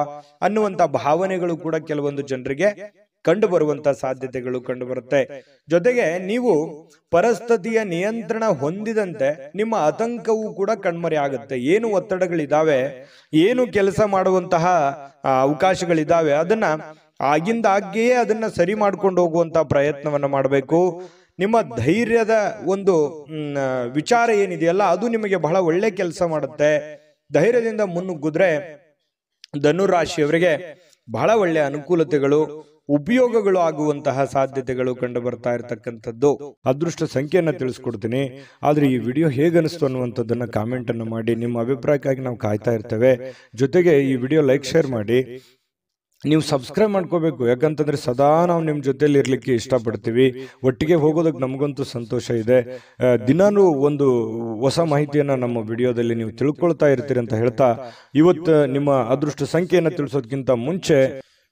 ಅನ್ನುವಂಥ ಭಾವನೆಗಳು ಕೂಡ ಕೆಲವೊಂದು ಜನರಿಗೆ ಕಂಡು ಬರುವಂತ ಸಾಧ್ಯತೆಗಳು ಕಂಡುಬರುತ್ತೆ ಜೊತೆಗೆ ನೀವು ಪರಸ್ಥಿತಿಯ ನಿಯಂತ್ರಣ ಹೊಂದಿದಂತೆ ನಿಮ್ಮ ಆತಂಕವೂ ಕೂಡ ಕಣ್ಮರೆ ಆಗುತ್ತೆ ಏನು ಒತ್ತಡಗಳಿದಾವೆ ಏನು ಕೆಲಸ ಮಾಡುವಂತಹ ಅವಕಾಶಗಳಿದಾವೆ ಅದನ್ನ ಆಗಿಂದಾಗ್ಗೆಯೇ ಅದನ್ನ ಸರಿ ಮಾಡ್ಕೊಂಡು ಹೋಗುವಂತ ಪ್ರಯತ್ನವನ್ನ ಮಾಡಬೇಕು ನಿಮ್ಮ ಧೈರ್ಯದ ಒಂದು ವಿಚಾರ ಏನಿದೆಯಲ್ಲ ಅದು ನಿಮಗೆ ಬಹಳ ಒಳ್ಳೆ ಕೆಲಸ ಮಾಡುತ್ತೆ ಧೈರ್ಯದಿಂದ ಮುನ್ನುಗ್ಗಿದ್ರೆ ಧನುರಾಶಿಯವರಿಗೆ ಬಹಳ ಒಳ್ಳೆ ಅನುಕೂಲತೆಗಳು ಉಪಯೋಗಗಳು ಆಗುವಂತಹ ಸಾಧ್ಯತೆಗಳು ಕಂಡು ಬರ್ತಾ ಇರತಕ್ಕಂಥದ್ದು ಅದೃಷ್ಟ ಸಂಖ್ಯೆಯನ್ನು ತಿಳಿಸ್ಕೊಡ್ತೀನಿ ಆದರೆ ಈ ವಿಡಿಯೋ ಹೇಗನಿಸ್ತು ಅನ್ನುವಂಥದ್ದನ್ನು ಕಾಮೆಂಟ್ ಅನ್ನು ಮಾಡಿ ನಿಮ್ಮ ಅಭಿಪ್ರಾಯಕ್ಕಾಗಿ ನಾವು ಕಾಯ್ತಾ ಇರ್ತೇವೆ ಜೊತೆಗೆ ಈ ವಿಡಿಯೋ ಲೈಕ್ ಶೇರ್ ಮಾಡಿ ನೀವು ಸಬ್ಸ್ಕ್ರೈಬ್ ಮಾಡ್ಕೋಬೇಕು ಯಾಕಂತಂದ್ರೆ ಸದಾ ನಾವು ನಿಮ್ಮ ಜೊತೆಯಲ್ಲಿ ಇರಲಿಕ್ಕೆ ಇಷ್ಟಪಡ್ತೀವಿ ಒಟ್ಟಿಗೆ ಹೋಗೋದಕ್ಕೆ ನಮಗಂತೂ ಸಂತೋಷ ಇದೆ ದಿನಾನು ಒಂದು ಹೊಸ ಮಾಹಿತಿಯನ್ನು ನಮ್ಮ ವಿಡಿಯೋದಲ್ಲಿ ನೀವು ತಿಳ್ಕೊಳ್ತಾ ಇರ್ತೀರಿ ಅಂತ ಹೇಳ್ತಾ ಇವತ್ತು ನಿಮ್ಮ ಅದೃಷ್ಟ ಸಂಖ್ಯೆಯನ್ನು ತಿಳಿಸೋದಕ್ಕಿಂತ ಮುಂಚೆ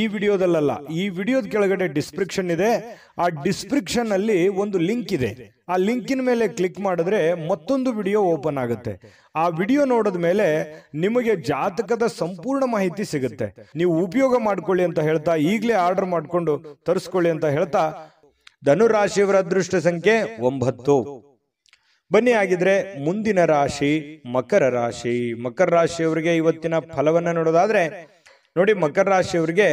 ಈ ವಿಡಿಯೋದಲ್ಲ ಈ ವಿಡಿಯೋದ ಕೆಳಗಡೆ ಡಿಸ್ಕ್ರಿಪ್ಷನ್ ಇದೆ ಆ ಡಿಸ್ಕ್ರಿಪ್ಷನ್ ಅಲ್ಲಿ ಒಂದು ಲಿಂಕ್ ಇದೆ ಆ ಲಿಂಕಿನ ಮೇಲೆ ಕ್ಲಿಕ್ ಮಾಡಿದ್ರೆ ಮತ್ತೊಂದು ವಿಡಿಯೋ ಓಪನ್ ಆಗುತ್ತೆ ಆ ವಿಡಿಯೋ ನೋಡಿದ ಮೇಲೆ ನಿಮಗೆ ಜಾತಕದ ಸಂಪೂರ್ಣ ಮಾಹಿತಿ ಸಿಗುತ್ತೆ ನೀವು ಉಪಯೋಗ ಮಾಡ್ಕೊಳ್ಳಿ ಅಂತ ಹೇಳ್ತಾ ಈಗಲೇ ಆರ್ಡರ್ ಮಾಡಿಕೊಂಡು ತರಿಸ್ಕೊಳ್ಳಿ ಅಂತ ಹೇಳ್ತಾ ಧನುರಾಶಿಯವರ ಅದೃಷ್ಟ ಸಂಖ್ಯೆ ಒಂಬತ್ತು ಬನ್ನಿ ಆಗಿದ್ರೆ ಮುಂದಿನ ರಾಶಿ ಮಕರ ರಾಶಿ ಮಕರ ರಾಶಿಯವರಿಗೆ ಇವತ್ತಿನ ಫಲವನ್ನ ನೋಡೋದಾದ್ರೆ ನೋಡಿ ಮಕರ ರಾಶಿಯವರಿಗೆ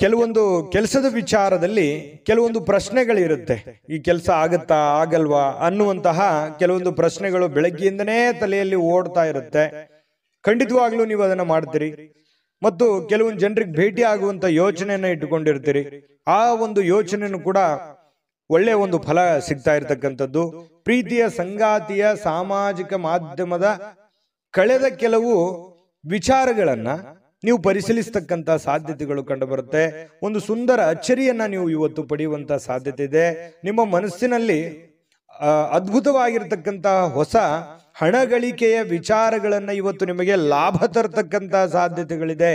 ಕೆಲವೊಂದು ಕೆಲಸದ ವಿಚಾರದಲ್ಲಿ ಕೆಲವೊಂದು ಪ್ರಶ್ನೆಗಳಿರುತ್ತೆ ಈ ಕೆಲಸ ಆಗುತ್ತಾ ಆಗಲ್ವಾ ಅನ್ನುವಂತಹ ಕೆಲವೊಂದು ಪ್ರಶ್ನೆಗಳು ಬೆಳಗ್ಗೆಯಿಂದನೇ ತಲೆಯಲ್ಲಿ ಓಡ್ತಾ ಇರುತ್ತೆ ಖಂಡಿತವಾಗ್ಲೂ ನೀವು ಅದನ್ನ ಮಾಡ್ತೀರಿ ಮತ್ತು ಕೆಲವೊಂದು ಜನರಿಗೆ ಭೇಟಿ ಆಗುವಂತ ಯೋಚನೆಯನ್ನ ಇಟ್ಟುಕೊಂಡಿರ್ತೀರಿ ಆ ಒಂದು ಯೋಚನೆಯನ್ನು ಕೂಡ ಒಳ್ಳೆ ಒಂದು ಫಲ ಸಿಗ್ತಾ ಇರತಕ್ಕಂಥದ್ದು ಪ್ರೀತಿಯ ಸಂಗಾತಿಯ ಸಾಮಾಜಿಕ ಮಾಧ್ಯಮದ ಕಳೆದ ಕೆಲವು ವಿಚಾರಗಳನ್ನು ನೀವು ಪರಿಶೀಲಿಸ್ತಕ್ಕಂಥ ಸಾಧ್ಯತೆಗಳು ಕಂಡುಬರುತ್ತೆ ಒಂದು ಸುಂದರ ಅಚ್ಚರಿಯನ್ನ ನೀವು ಇವತ್ತು ಪಡೆಯುವಂತ ಸಾಧ್ಯತೆ ಇದೆ ನಿಮ್ಮ ಮನಸ್ಸಿನಲ್ಲಿ ಅದ್ಭುತವಾಗಿರ್ತಕ್ಕಂತಹ ಹೊಸ ಹಣ ಗಳಿಕೆಯ ವಿಚಾರಗಳನ್ನು ಇವತ್ತು ನಿಮಗೆ ಲಾಭ ತರತಕ್ಕಂತಹ ಸಾಧ್ಯತೆಗಳಿದೆ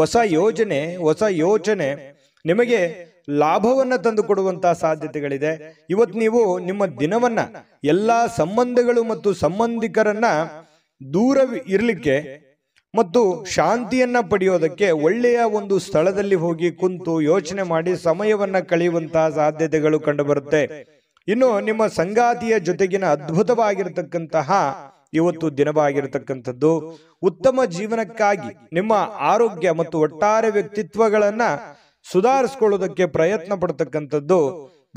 ಹೊಸ ಯೋಜನೆ ಹೊಸ ಯೋಚನೆ ನಿಮಗೆ ಲಾಭವನ್ನು ತಂದುಕೊಡುವಂತಹ ಸಾಧ್ಯತೆಗಳಿದೆ ಇವತ್ತು ನೀವು ನಿಮ್ಮ ದಿನವನ್ನ ಎಲ್ಲಾ ಸಂಬಂಧಗಳು ಮತ್ತು ಸಂಬಂಧಿಕರನ್ನ ದೂರ ಇರಲಿಕ್ಕೆ ಮತ್ತು ಶಾಂತಿಯನ್ನ ಪಡೆಯೋದಕ್ಕೆ ಒಳ್ಳೆಯ ಒಂದು ಸ್ಥಳದಲ್ಲಿ ಹೋಗಿ ಕುಂತು ಯೋಚನೆ ಮಾಡಿ ಸಮಯವನ್ನ ಕಳೆಯುವಂತಹ ಸಾಧ್ಯತೆಗಳು ಕಂಡುಬರುತ್ತೆ ಇನ್ನು ನಿಮ್ಮ ಸಂಗಾತಿಯ ಜೊತೆಗಿನ ಅದ್ಭುತವಾಗಿರತಕ್ಕಂತಹ ಇವತ್ತು ದಿನವಾಗಿರತಕ್ಕಂಥದ್ದು ಉತ್ತಮ ಜೀವನಕ್ಕಾಗಿ ನಿಮ್ಮ ಆರೋಗ್ಯ ಮತ್ತು ಒಟ್ಟಾರೆ ವ್ಯಕ್ತಿತ್ವಗಳನ್ನ ಸುಧಾರಿಸ್ಕೊಳ್ಳೋದಕ್ಕೆ ಪ್ರಯತ್ನ ಪಡ್ತಕ್ಕಂಥದ್ದು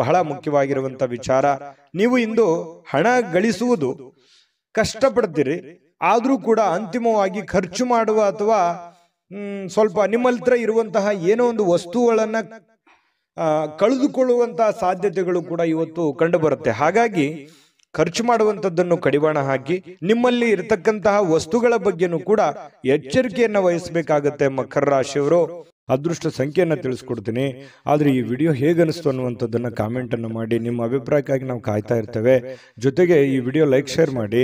ಬಹಳ ಮುಖ್ಯವಾಗಿರುವಂತ ವಿಚಾರ ನೀವು ಇಂದು ಹಣ ಗಳಿಸುವುದು ಕಷ್ಟಪಡ್ತೀರಿ ಆದರೂ ಕೂಡ ಅಂತಿಮವಾಗಿ ಖರ್ಚು ಮಾಡುವ ಅಥವಾ ಸ್ವಲ್ಪ ನಿಮ್ಮಲ್ತ್ರ ಇರುವಂತಹ ಏನೋ ಒಂದು ವಸ್ತುಗಳನ್ನು ಕಳೆದುಕೊಳ್ಳುವಂತಹ ಸಾಧ್ಯತೆಗಳು ಕೂಡ ಇವತ್ತು ಕಂಡು ಬರುತ್ತೆ ಹಾಗಾಗಿ ಖರ್ಚು ಮಾಡುವಂಥದ್ದನ್ನು ಕಡಿವಾಣ ಹಾಕಿ ನಿಮ್ಮಲ್ಲಿ ಇರತಕ್ಕಂತಹ ವಸ್ತುಗಳ ಬಗ್ಗೆನೂ ಕೂಡ ಎಚ್ಚರಿಕೆಯನ್ನು ವಹಿಸಬೇಕಾಗತ್ತೆ ಮಕರ ರಾಶಿಯವರು ಅದೃಷ್ಟ ಸಂಖ್ಯೆಯನ್ನು ತಿಳಿಸ್ಕೊಡ್ತೀನಿ ಆದರೆ ಈ ವಿಡಿಯೋ ಹೇಗನ್ನಿಸ್ತು ಅನ್ನುವಂಥದ್ದನ್ನು ಕಾಮೆಂಟನ್ನು ಮಾಡಿ ನಿಮ್ಮ ಅಭಿಪ್ರಾಯಕ್ಕಾಗಿ ನಾವು ಕಾಯ್ತಾ ಇರ್ತೇವೆ ಜೊತೆಗೆ ಈ ವಿಡಿಯೋ ಲೈಕ್ ಶೇರ್ ಮಾಡಿ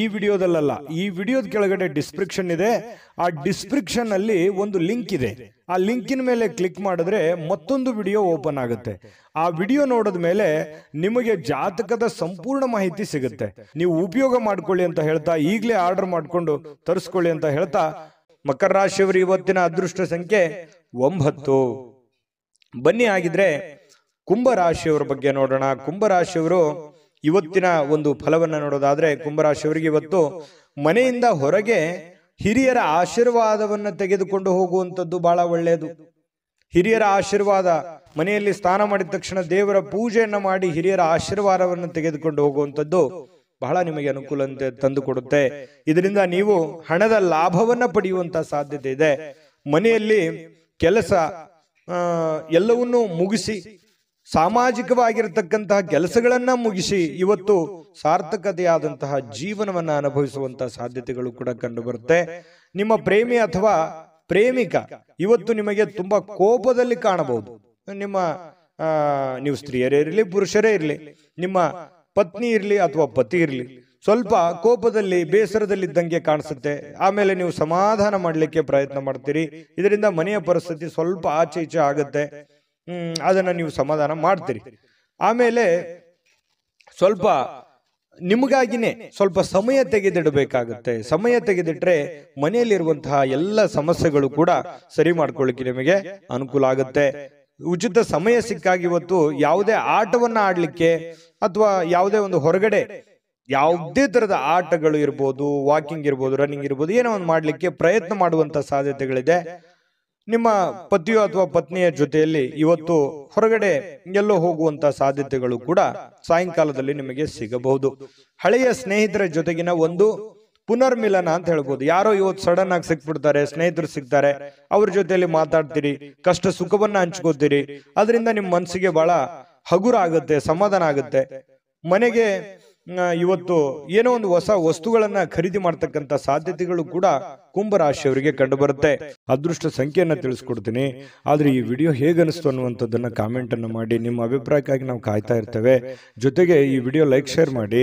ಈ ವಿಡಿಯೋದಲ್ಲ ಈ ವಿಡಿಯೋದ ಕೆಳಗಡೆ ಡಿಸ್ಕ್ರಿಪ್ಷನ್ ಇದೆ ಆ ಡಿಸ್ಕ್ರಿಪ್ಷನ್ ಅಲ್ಲಿ ಒಂದು ಲಿಂಕ್ ಇದೆ ಆ ಲಿಂಕಿನ ಮೇಲೆ ಕ್ಲಿಕ್ ಮಾಡಿದ್ರೆ ಮತ್ತೊಂದು ವಿಡಿಯೋ ಓಪನ್ ಆಗುತ್ತೆ ಆ ವಿಡಿಯೋ ನೋಡಿದ ಮೇಲೆ ನಿಮಗೆ ಜಾತಕದ ಸಂಪೂರ್ಣ ಮಾಹಿತಿ ಸಿಗುತ್ತೆ ನೀವು ಉಪಯೋಗ ಮಾಡ್ಕೊಳ್ಳಿ ಅಂತ ಹೇಳ್ತಾ ಈಗಲೇ ಆರ್ಡರ್ ಮಾಡಿಕೊಂಡು ತರಿಸ್ಕೊಳ್ಳಿ ಅಂತ ಹೇಳ್ತಾ ಮಕರ ರಾಶಿಯವರ ಇವತ್ತಿನ ಅದೃಷ್ಟ ಸಂಖ್ಯೆ ಒಂಬತ್ತು ಬನ್ನಿ ಆಗಿದ್ರೆ ಕುಂಭ ರಾಶಿಯವರ ಬಗ್ಗೆ ನೋಡೋಣ ಕುಂಭ ಇವತ್ತಿನ ಒಂದು ಫಲವನ್ನು ನೋಡೋದಾದ್ರೆ ಕುಂಭರಾಶಿಯವರಿಗೆ ಇವತ್ತು ಮನೆಯಿಂದ ಹೊರಗೆ ಹಿರಿಯರ ಆಶೀರ್ವಾದವನ್ನು ತೆಗೆದುಕೊಂಡು ಹೋಗುವಂಥದ್ದು ಬಹಳ ಒಳ್ಳೆಯದು ಹಿರಿಯರ ಆಶೀರ್ವಾದ ಮನೆಯಲ್ಲಿ ಸ್ನಾನ ಮಾಡಿದ ತಕ್ಷಣ ದೇವರ ಪೂಜೆಯನ್ನು ಮಾಡಿ ಹಿರಿಯರ ಆಶೀರ್ವಾದವನ್ನು ತೆಗೆದುಕೊಂಡು ಹೋಗುವಂಥದ್ದು ಬಹಳ ನಿಮಗೆ ಅನುಕೂಲತೆ ತಂದುಕೊಡುತ್ತೆ ಇದರಿಂದ ನೀವು ಹಣದ ಲಾಭವನ್ನ ಪಡೆಯುವಂತ ಸಾಧ್ಯತೆ ಇದೆ ಮನೆಯಲ್ಲಿ ಕೆಲಸ ಎಲ್ಲವನ್ನೂ ಮುಗಿಸಿ ಸಾಮಾಜಿಕವಾಗಿರತಕ್ಕಂತಹ ಕೆಲಸಗಳನ್ನ ಮುಗಿಸಿ ಇವತ್ತು ಸಾರ್ಥಕತೆಯಾದಂತಹ ಜೀವನವನ್ನ ಅನುಭವಿಸುವಂತಹ ಸಾಧ್ಯತೆಗಳು ಕೂಡ ಕಂಡುಬರುತ್ತೆ ನಿಮ್ಮ ಪ್ರೇಮಿ ಅಥವಾ ಪ್ರೇಮಿಕ ಇವತ್ತು ನಿಮಗೆ ತುಂಬಾ ಕೋಪದಲ್ಲಿ ಕಾಣಬಹುದು ನಿಮ್ಮ ನೀವು ಸ್ತ್ರೀಯರೇ ಇರಲಿ ಪುರುಷರೇ ಇರಲಿ ನಿಮ್ಮ ಪತ್ನಿ ಇರಲಿ ಅಥವಾ ಪತಿ ಇರಲಿ ಸ್ವಲ್ಪ ಕೋಪದಲ್ಲಿ ಬೇಸರದಲ್ಲಿ ಇದ್ದಂಗೆ ಕಾಣಿಸುತ್ತೆ ಆಮೇಲೆ ನೀವು ಸಮಾಧಾನ ಮಾಡಲಿಕ್ಕೆ ಪ್ರಯತ್ನ ಮಾಡ್ತೀರಿ ಇದರಿಂದ ಮನೆಯ ಪರಿಸ್ಥಿತಿ ಸ್ವಲ್ಪ ಆಚೆ ಈಚೆ ಆಗುತ್ತೆ ಅದನ್ನು ನೀವು ಸಮಾಧಾನ ಮಾಡ್ತೀರಿ ಆಮೇಲೆ ಸ್ವಲ್ಪ ನಿಮಗಾಗಿನೇ ಸ್ವಲ್ಪ ಸಮಯ ತೆಗೆದಿಡಬೇಕಾಗುತ್ತೆ ಸಮಯ ತೆಗೆದಿಟ್ರೆ ಮನೆಯಲ್ಲಿರುವಂತಹ ಎಲ್ಲ ಸಮಸ್ಯೆಗಳು ಕೂಡ ಸರಿ ಮಾಡ್ಕೊಳ್ಳಿಕ್ಕೆ ನಿಮಗೆ ಅನುಕೂಲ ಆಗುತ್ತೆ ಉಚಿತ ಸಮಯ ಸಿಕ್ಕಾಗಿ ಇವತ್ತು ಯಾವುದೇ ಆಟವನ್ನು ಆಡಲಿಕ್ಕೆ ಅಥವಾ ಯಾವುದೇ ಒಂದು ಹೊರಗಡೆ ಯಾವುದೇ ತರದ ಆಟಗಳು ಇರ್ಬೋದು ವಾಕಿಂಗ್ ಇರ್ಬೋದು ರನ್ನಿಂಗ್ ಇರ್ಬೋದು ಏನೋ ಒಂದು ಮಾಡಲಿಕ್ಕೆ ಪ್ರಯತ್ನ ಮಾಡುವಂತ ಸಾಧ್ಯತೆಗಳಿದೆ ನಿಮ್ಮ ಪತಿಯೋ ಅಥವಾ ಪತ್ನಿಯ ಜೊತೆಯಲ್ಲಿ ಇವತ್ತು ಹೊರಗಡೆ ಎಲ್ಲೋ ಹೋಗುವಂತ ಸಾಧ್ಯತೆಗಳು ಕೂಡ ಸಾಯಂಕಾಲದಲ್ಲಿ ನಿಮಗೆ ಸಿಗಬಹುದು ಹಳೆಯ ಸ್ನೇಹಿತರ ಜೊತೆಗಿನ ಒಂದು ಪುನರ್ಮಿಲನ ಅಂತ ಹೇಳ್ಬೋದು ಯಾರೋ ಇವತ್ತು ಸಡನ್ ಆಗಿ ಸಿಕ್ಬಿಡ್ತಾರೆ ಸ್ನೇಹಿತರು ಸಿಗ್ತಾರೆ ಅವ್ರ ಜೊತೆಯಲ್ಲಿ ಮಾತಾಡ್ತೀರಿ ಕಷ್ಟ ಸುಖವನ್ನ ಹಂಚ್ಕೋತೀರಿ ಅದರಿಂದ ನಿಮ್ಮ ಮನಸ್ಸಿಗೆ ಬಹಳ ಹಗುರ ಆಗುತ್ತೆ ಸಮಾಧಾನ ಆಗುತ್ತೆ ಮನೆಗೆ ಇವತ್ತು ಏನೋ ಒಂದು ಹೊಸ ವಸ್ತುಗಳನ್ನ ಖರೀದಿ ಮಾಡ್ತಕ್ಕಂಥ ಸಾಧ್ಯತೆಗಳು ಕೂಡ ಕುಂಭರಾಶಿಯವರಿಗೆ ಬರುತ್ತೆ ಅದೃಷ್ಟ ಸಂಖ್ಯೆಯನ್ನು ತಿಳಿಸ್ಕೊಡ್ತೀನಿ ಆದರೆ ಈ ವಿಡಿಯೋ ಹೇಗೆ ಅನಿಸ್ತು ಅನ್ನುವಂಥದ್ದನ್ನು ಕಾಮೆಂಟನ್ನು ಮಾಡಿ ನಿಮ್ಮ ಅಭಿಪ್ರಾಯಕ್ಕಾಗಿ ನಾವು ಕಾಯ್ತಾ ಇರ್ತೇವೆ ಜೊತೆಗೆ ಈ ವಿಡಿಯೋ ಲೈಕ್ ಶೇರ್ ಮಾಡಿ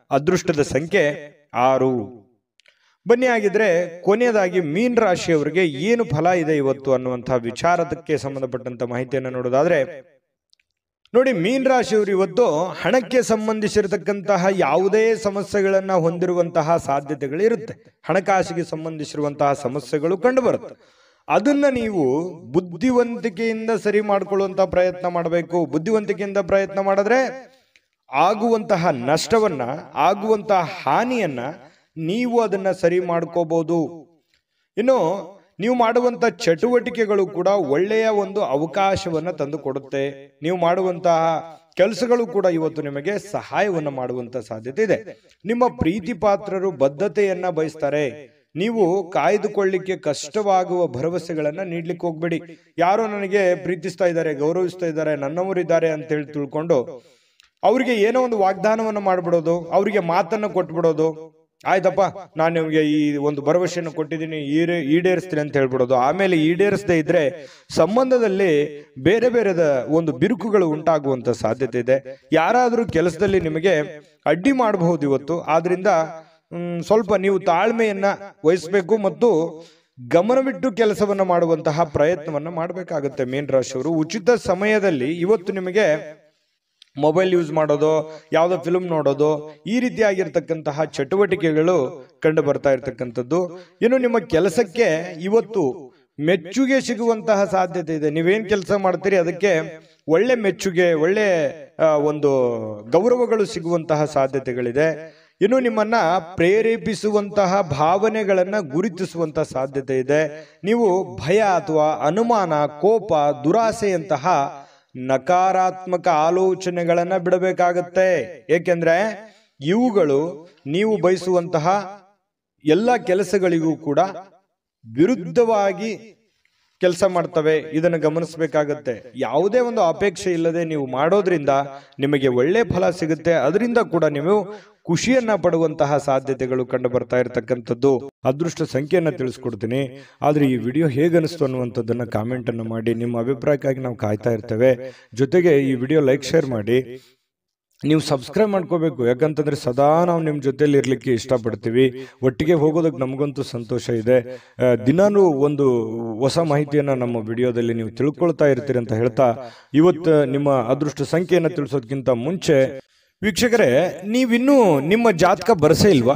ಅದೃಷ್ಟದ ಸಂಖ್ಯೆ ಆರು ಬನ್ನಿ ಆಗಿದ್ರೆ ಕೊನೆಯದಾಗಿ ಮೀನ್ ರಾಶಿಯವರಿಗೆ ಏನು ಫಲ ಇದೆ ಇವತ್ತು ಅನ್ನುವಂತಹ ವಿಚಾರದಕ್ಕೆ ಸಂಬಂಧಪಟ್ಟಂತ ಮಾಹಿತಿಯನ್ನು ನೋಡೋದಾದ್ರೆ ನೋಡಿ ಮೀನ್ ರಾಶಿಯವರು ಇವತ್ತು ಹಣಕ್ಕೆ ಸಂಬಂಧಿಸಿರತಕ್ಕಂತಹ ಯಾವುದೇ ಸಮಸ್ಯೆಗಳನ್ನ ಹೊಂದಿರುವಂತಹ ಸಾಧ್ಯತೆಗಳು ಇರುತ್ತೆ ಹಣಕಾಸಿಗೆ ಸಂಬಂಧಿಸಿರುವಂತಹ ಸಮಸ್ಯೆಗಳು ಕಂಡುಬರುತ್ತೆ ಅದನ್ನ ನೀವು ಬುದ್ಧಿವಂತಿಕೆಯಿಂದ ಸರಿ ಮಾಡ್ಕೊಳ್ಳುವಂತ ಪ್ರಯತ್ನ ಮಾಡಬೇಕು ಬುದ್ಧಿವಂತಿಕೆಯಿಂದ ಪ್ರಯತ್ನ ಮಾಡಿದ್ರೆ ಆಗುವಂತಹ ನಷ್ಟವನ್ನ ಆಗುವಂತಹ ಹಾನಿಯನ್ನ ನೀವು ಅದನ್ನ ಸರಿ ಮಾಡ್ಕೋಬಹುದು ಇನ್ನು ನೀವು ಮಾಡುವಂತ ಚಟುವಟಿಕೆಗಳು ಕೂಡ ಒಳ್ಳೆಯ ಒಂದು ಅವಕಾಶವನ್ನ ತಂದು ಕೊಡುತ್ತೆ ನೀವು ಮಾಡುವಂತಹ ಕೆಲಸಗಳು ಕೂಡ ಇವತ್ತು ನಿಮಗೆ ಸಹಾಯವನ್ನು ಮಾಡುವಂತ ಸಾಧ್ಯತೆ ಇದೆ ನಿಮ್ಮ ಪ್ರೀತಿ ಪಾತ್ರರು ಬದ್ಧತೆಯನ್ನ ಬಯಸ್ತಾರೆ ನೀವು ಕಾಯ್ದುಕೊಳ್ಳಿಕ್ಕೆ ಕಷ್ಟವಾಗುವ ಭರವಸೆಗಳನ್ನ ನೀಡ್ಲಿಕ್ಕೆ ಹೋಗ್ಬೇಡಿ ಯಾರೋ ನನಗೆ ಪ್ರೀತಿಸ್ತಾ ಇದ್ದಾರೆ ಗೌರವಿಸ್ತಾ ಇದ್ದಾರೆ ನನ್ನವರಿದ್ದಾರೆ ಅಂತ ಹೇಳಿ ತಿಳ್ಕೊಂಡು ಅವರಿಗೆ ಏನೋ ಒಂದು ವಾಗ್ದಾನವನ್ನು ಮಾಡಿಬಿಡೋದು ಅವರಿಗೆ ಮಾತನ್ನು ಕೊಟ್ಬಿಡೋದು ಆಯ್ತಪ್ಪ ನಾನು ನಿಮಗೆ ಈ ಒಂದು ಭರವಸೆಯನ್ನು ಕೊಟ್ಟಿದ್ದೀನಿ ಈಡೇ ಈಡೇರಿಸ್ತೀನಿ ಅಂತ ಹೇಳ್ಬಿಡೋದು ಆಮೇಲೆ ಈಡೇರಿಸದೇ ಇದ್ರೆ ಸಂಬಂಧದಲ್ಲಿ ಬೇರೆ ಬೇರೆದ ಒಂದು ಬಿರುಕುಗಳು ಉಂಟಾಗುವಂತ ಸಾಧ್ಯತೆ ಇದೆ ಯಾರಾದರೂ ಕೆಲಸದಲ್ಲಿ ನಿಮಗೆ ಅಡ್ಡಿ ಮಾಡಬಹುದು ಇವತ್ತು ಆದ್ರಿಂದ ಸ್ವಲ್ಪ ನೀವು ತಾಳ್ಮೆಯನ್ನ ವಹಿಸಬೇಕು ಮತ್ತು ಗಮನವಿಟ್ಟು ಕೆಲಸವನ್ನು ಮಾಡುವಂತಹ ಪ್ರಯತ್ನವನ್ನು ಮಾಡಬೇಕಾಗುತ್ತೆ ಮೀನ್ ರಾಶಿಯವರು ಉಚಿತ ಸಮಯದಲ್ಲಿ ಇವತ್ತು ನಿಮಗೆ ಮೊಬೈಲ್ ಯೂಸ್ ಮಾಡೋದು ಯಾವುದೋ ಫಿಲ್ಮ್ ನೋಡೋದು ಈ ರೀತಿಯಾಗಿರ್ತಕ್ಕಂತಹ ಚಟುವಟಿಕೆಗಳು ಕಂಡು ಬರ್ತಾ ಇರತಕ್ಕಂಥದ್ದು ಇನ್ನು ನಿಮ್ಮ ಕೆಲಸಕ್ಕೆ ಇವತ್ತು ಮೆಚ್ಚುಗೆ ಸಿಗುವಂತಹ ಸಾಧ್ಯತೆ ಇದೆ ನೀವೇನು ಕೆಲಸ ಮಾಡ್ತೀರಿ ಅದಕ್ಕೆ ಒಳ್ಳೆ ಮೆಚ್ಚುಗೆ ಒಳ್ಳೆ ಒಂದು ಗೌರವಗಳು ಸಿಗುವಂತಹ ಸಾಧ್ಯತೆಗಳಿದೆ ಇನ್ನು ನಿಮ್ಮನ್ನ ಪ್ರೇರೇಪಿಸುವಂತಹ ಭಾವನೆಗಳನ್ನ ಗುರುತಿಸುವಂತಹ ಸಾಧ್ಯತೆ ಇದೆ ನೀವು ಭಯ ಅಥವಾ ಅನುಮಾನ ಕೋಪ ದುರಾಸೆಯಂತಹ ನಕಾರಾತ್ಮಕ ಆಲೋಚನೆಗಳನ್ನು ಬಿಡಬೇಕಾಗತ್ತೆ ಏಕೆಂದ್ರೆ ಇವುಗಳು ನೀವು ಬಯಸುವಂತಹ ಎಲ್ಲ ಕೆಲಸಗಳಿಗೂ ಕೂಡ ವಿರುದ್ಧವಾಗಿ ಕೆಲಸ ಮಾಡ್ತವೆ ಇದನ್ನು ಗಮನಿಸಬೇಕಾಗತ್ತೆ ಯಾವುದೇ ಒಂದು ಅಪೇಕ್ಷೆ ಇಲ್ಲದೆ ನೀವು ಮಾಡೋದ್ರಿಂದ ನಿಮಗೆ ಒಳ್ಳೆ ಫಲ ಸಿಗುತ್ತೆ ಅದರಿಂದ ಕೂಡ ನೀವು ಖುಷಿಯನ್ನ ಪಡುವಂತಹ ಸಾಧ್ಯತೆಗಳು ಕಂಡು ಬರ್ತಾ ಇರತಕ್ಕಂಥದ್ದು ಅದೃಷ್ಟ ಸಂಖ್ಯೆಯನ್ನು ತಿಳಿಸ್ಕೊಡ್ತೀನಿ ಆದರೆ ಈ ವಿಡಿಯೋ ಹೇಗನಿಸ್ತು ಅನ್ನುವಂಥದ್ದನ್ನು ಕಾಮೆಂಟ್ ಅನ್ನು ಮಾಡಿ ನಿಮ್ಮ ಅಭಿಪ್ರಾಯಕ್ಕಾಗಿ ನಾವು ಕಾಯ್ತಾ ಇರ್ತೇವೆ ಜೊತೆಗೆ ಈ ವಿಡಿಯೋ ಲೈಕ್ ಶೇರ್ ಮಾಡಿ ನೀವು ಸಬ್ಸ್ಕ್ರೈಬ್ ಮಾಡ್ಕೋಬೇಕು ಯಾಕಂತಂದ್ರೆ ಸದಾ ನಾವು ನಿಮ್ಮ ಜೊತೆಯಲ್ಲಿ ಇರಲಿಕ್ಕೆ ಇಷ್ಟಪಡ್ತೀವಿ ಒಟ್ಟಿಗೆ ಹೋಗೋದಕ್ಕೆ ನಮಗಂತೂ ಸಂತೋಷ ಇದೆ ದಿನಾನೂ ಒಂದು ಹೊಸ ಮಾಹಿತಿಯನ್ನು ನಮ್ಮ ವಿಡಿಯೋದಲ್ಲಿ ನೀವು ತಿಳ್ಕೊಳ್ತಾ ಇರ್ತೀರಿ ಅಂತ ಹೇಳ್ತಾ ಇವತ್ತು ನಿಮ್ಮ ಅದೃಷ್ಟ ಸಂಖ್ಯೆಯನ್ನು ತಿಳಿಸೋದಕ್ಕಿಂತ ಮುಂಚೆ ವೀಕ್ಷಕರೇ ನೀವಿನ್ನೂ ನಿಮ್ಮ ಜಾತಕ ಬರಸೇ ಇಲ್ವಾ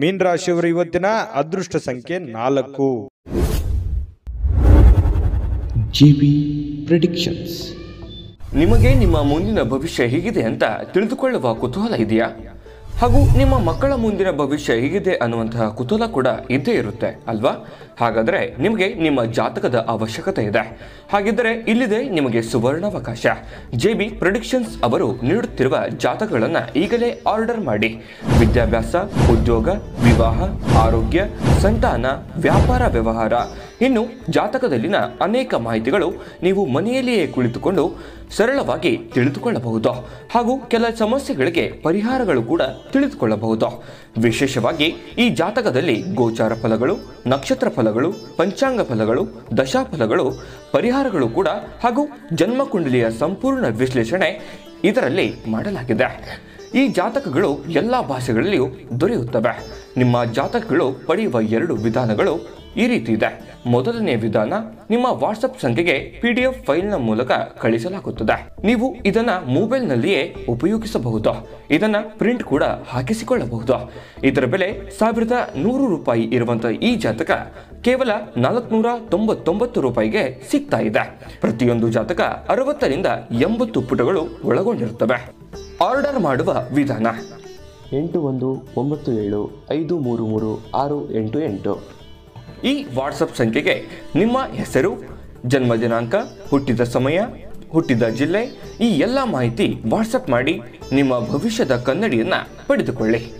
ಮೀನ್ ಇವತ್ತಿನ ಅದೃಷ್ಟ ಸಂಖ್ಯೆ ನಾಲ್ಕು ಜಿಬಿ ಪ್ರಿಡಿಕ್ಷನ್ಸ್ ನಿಮಗೆ ನಿಮ್ಮ ಮುಂದಿನ ಭವಿಷ್ಯ ಹೇಗಿದೆ ಅಂತ ತಿಳಿದುಕೊಳ್ಳುವ ಕುತೂಹಲ ಇದೆಯಾ ಹಾಗೂ ನಿಮ್ಮ ಮಕ್ಕಳ ಮುಂದಿನ ಭವಿಷ್ಯ ಹೇಗಿದೆ ಅನ್ನುವಂತಹ ಕುತೂಹಲ ಕೂಡ ಇದ್ದೇ ಇರುತ್ತೆ ಅಲ್ವಾ ಹಾಗಾದರೆ ನಿಮಗೆ ನಿಮ್ಮ ಜಾತಕದ ಅವಶ್ಯಕತೆ ಇದೆ ಹಾಗಿದ್ದರೆ ಇಲ್ಲಿದೆ ನಿಮಗೆ ಸುವರ್ಣಾವಕಾಶ ಜೆ ಬಿ ಪ್ರೊಡಿಕ್ಷನ್ಸ್ ಅವರು ನೀಡುತ್ತಿರುವ ಜಾತಕಗಳನ್ನು ಈಗಲೇ ಆರ್ಡರ್ ಮಾಡಿ ವಿದ್ಯಾಭ್ಯಾಸ ಉದ್ಯೋಗ ವಿವಾಹ ಆರೋಗ್ಯ ಸಂತಾನ ವ್ಯಾಪಾರ ವ್ಯವಹಾರ ಇನ್ನು ಜಾತಕದಲ್ಲಿನ ಅನೇಕ ಮಾಹಿತಿಗಳು ನೀವು ಮನೆಯಲ್ಲಿಯೇ ಕುಳಿತುಕೊಂಡು ಸರಳವಾಗಿ ತಿಳಿದುಕೊಳ್ಳಬಹುದು ಹಾಗೂ ಕೆಲ ಸಮಸ್ಯೆಗಳಿಗೆ ಪರಿಹಾರಗಳು ಕೂಡ ತಿಳಿದುಕೊಳ್ಳಬಹುದು ವಿಶೇಷವಾಗಿ ಈ ಜಾತಕದಲ್ಲಿ ಗೋಚಾರ ಫಲಗಳು ನಕ್ಷತ್ರ ಫಲಗಳು ಪಂಚಾಂಗ ಫಲಗಳು ದಶಾಫಲಗಳು ಪರಿಹಾರಗಳು ಕೂಡ ಹಾಗೂ ಜನ್ಮಕುಂಡಲಿಯ ಸಂಪೂರ್ಣ ವಿಶ್ಲೇಷಣೆ ಇದರಲ್ಲಿ ಮಾಡಲಾಗಿದೆ ಈ ಜಾತಕಗಳು ಎಲ್ಲ ಭಾಷೆಗಳಲ್ಲಿಯೂ ದೊರೆಯುತ್ತವೆ ನಿಮ್ಮ ಜಾತಕಗಳು ಪಡೆಯುವ ಎರಡು ವಿಧಾನಗಳು ಈ ರೀತಿ ಇದೆ ಮೊದಲನೇ ವಿಧಾನ ನಿಮ್ಮ ವಾಟ್ಸಪ್ ಸಂಖ್ಯೆಗೆ ಪಿಡಿಎಫ್ ಫೈಲ್ನ ಮೂಲಕ ಕಳಿಸಲಾಗುತ್ತದೆ ನೀವು ಇದನ್ನ ಮೊಬೈಲ್ನಲ್ಲಿಯೇ ಉಪಯೋಗಿಸಬಹುದು ಇದನ್ನ ಪ್ರಿಂಟ್ ಕೂಡ ಹಾಕಿಸಿಕೊಳ್ಳಬಹುದು ಇದರ ಬೆಲೆ ಸಾವಿರದ ನೂರು ರೂಪಾಯಿ ಇರುವಂತಹ ಈ ಜಾತಕ ಕೇವಲ ನಾಲ್ಕುನೂರ ತೊಂಬತ್ತೊಂಬತ್ತು ರೂಪಾಯಿಗೆ ಸಿಗ್ತಾ ಇದೆ ಪ್ರತಿಯೊಂದು ಜಾತಕ ಅರವತ್ತರಿಂದ ಎಂಬತ್ತು ಪುಟಗಳು ಒಳಗೊಂಡಿರುತ್ತವೆ ಆರ್ಡರ್ ಮಾಡುವ ವಿಧಾನ ಎಂಟು ಒಂದು ಒಂಬತ್ತು ಏಳು ಐದು ಮೂರು ಮೂರು ಆರು ಎಂಟು ಎಂಟು ಈ ವಾಟ್ಸಪ್ ಸಂಖ್ಯೆಗೆ ನಿಮ್ಮ ಹೆಸರು ಜನ್ಮ ದಿನಾಂಕ ಹುಟ್ಟಿದ ಸಮಯ ಹುಟ್ಟಿದ ಜಿಲ್ಲೆ ಈ ಎಲ್ಲ ಮಾಹಿತಿ ವಾಟ್ಸಪ್ ಮಾಡಿ ನಿಮ್ಮ ಭವಿಷ್ಯದ ಕನ್ನಡಿಯನ್ನು ಪಡೆದುಕೊಳ್ಳಿ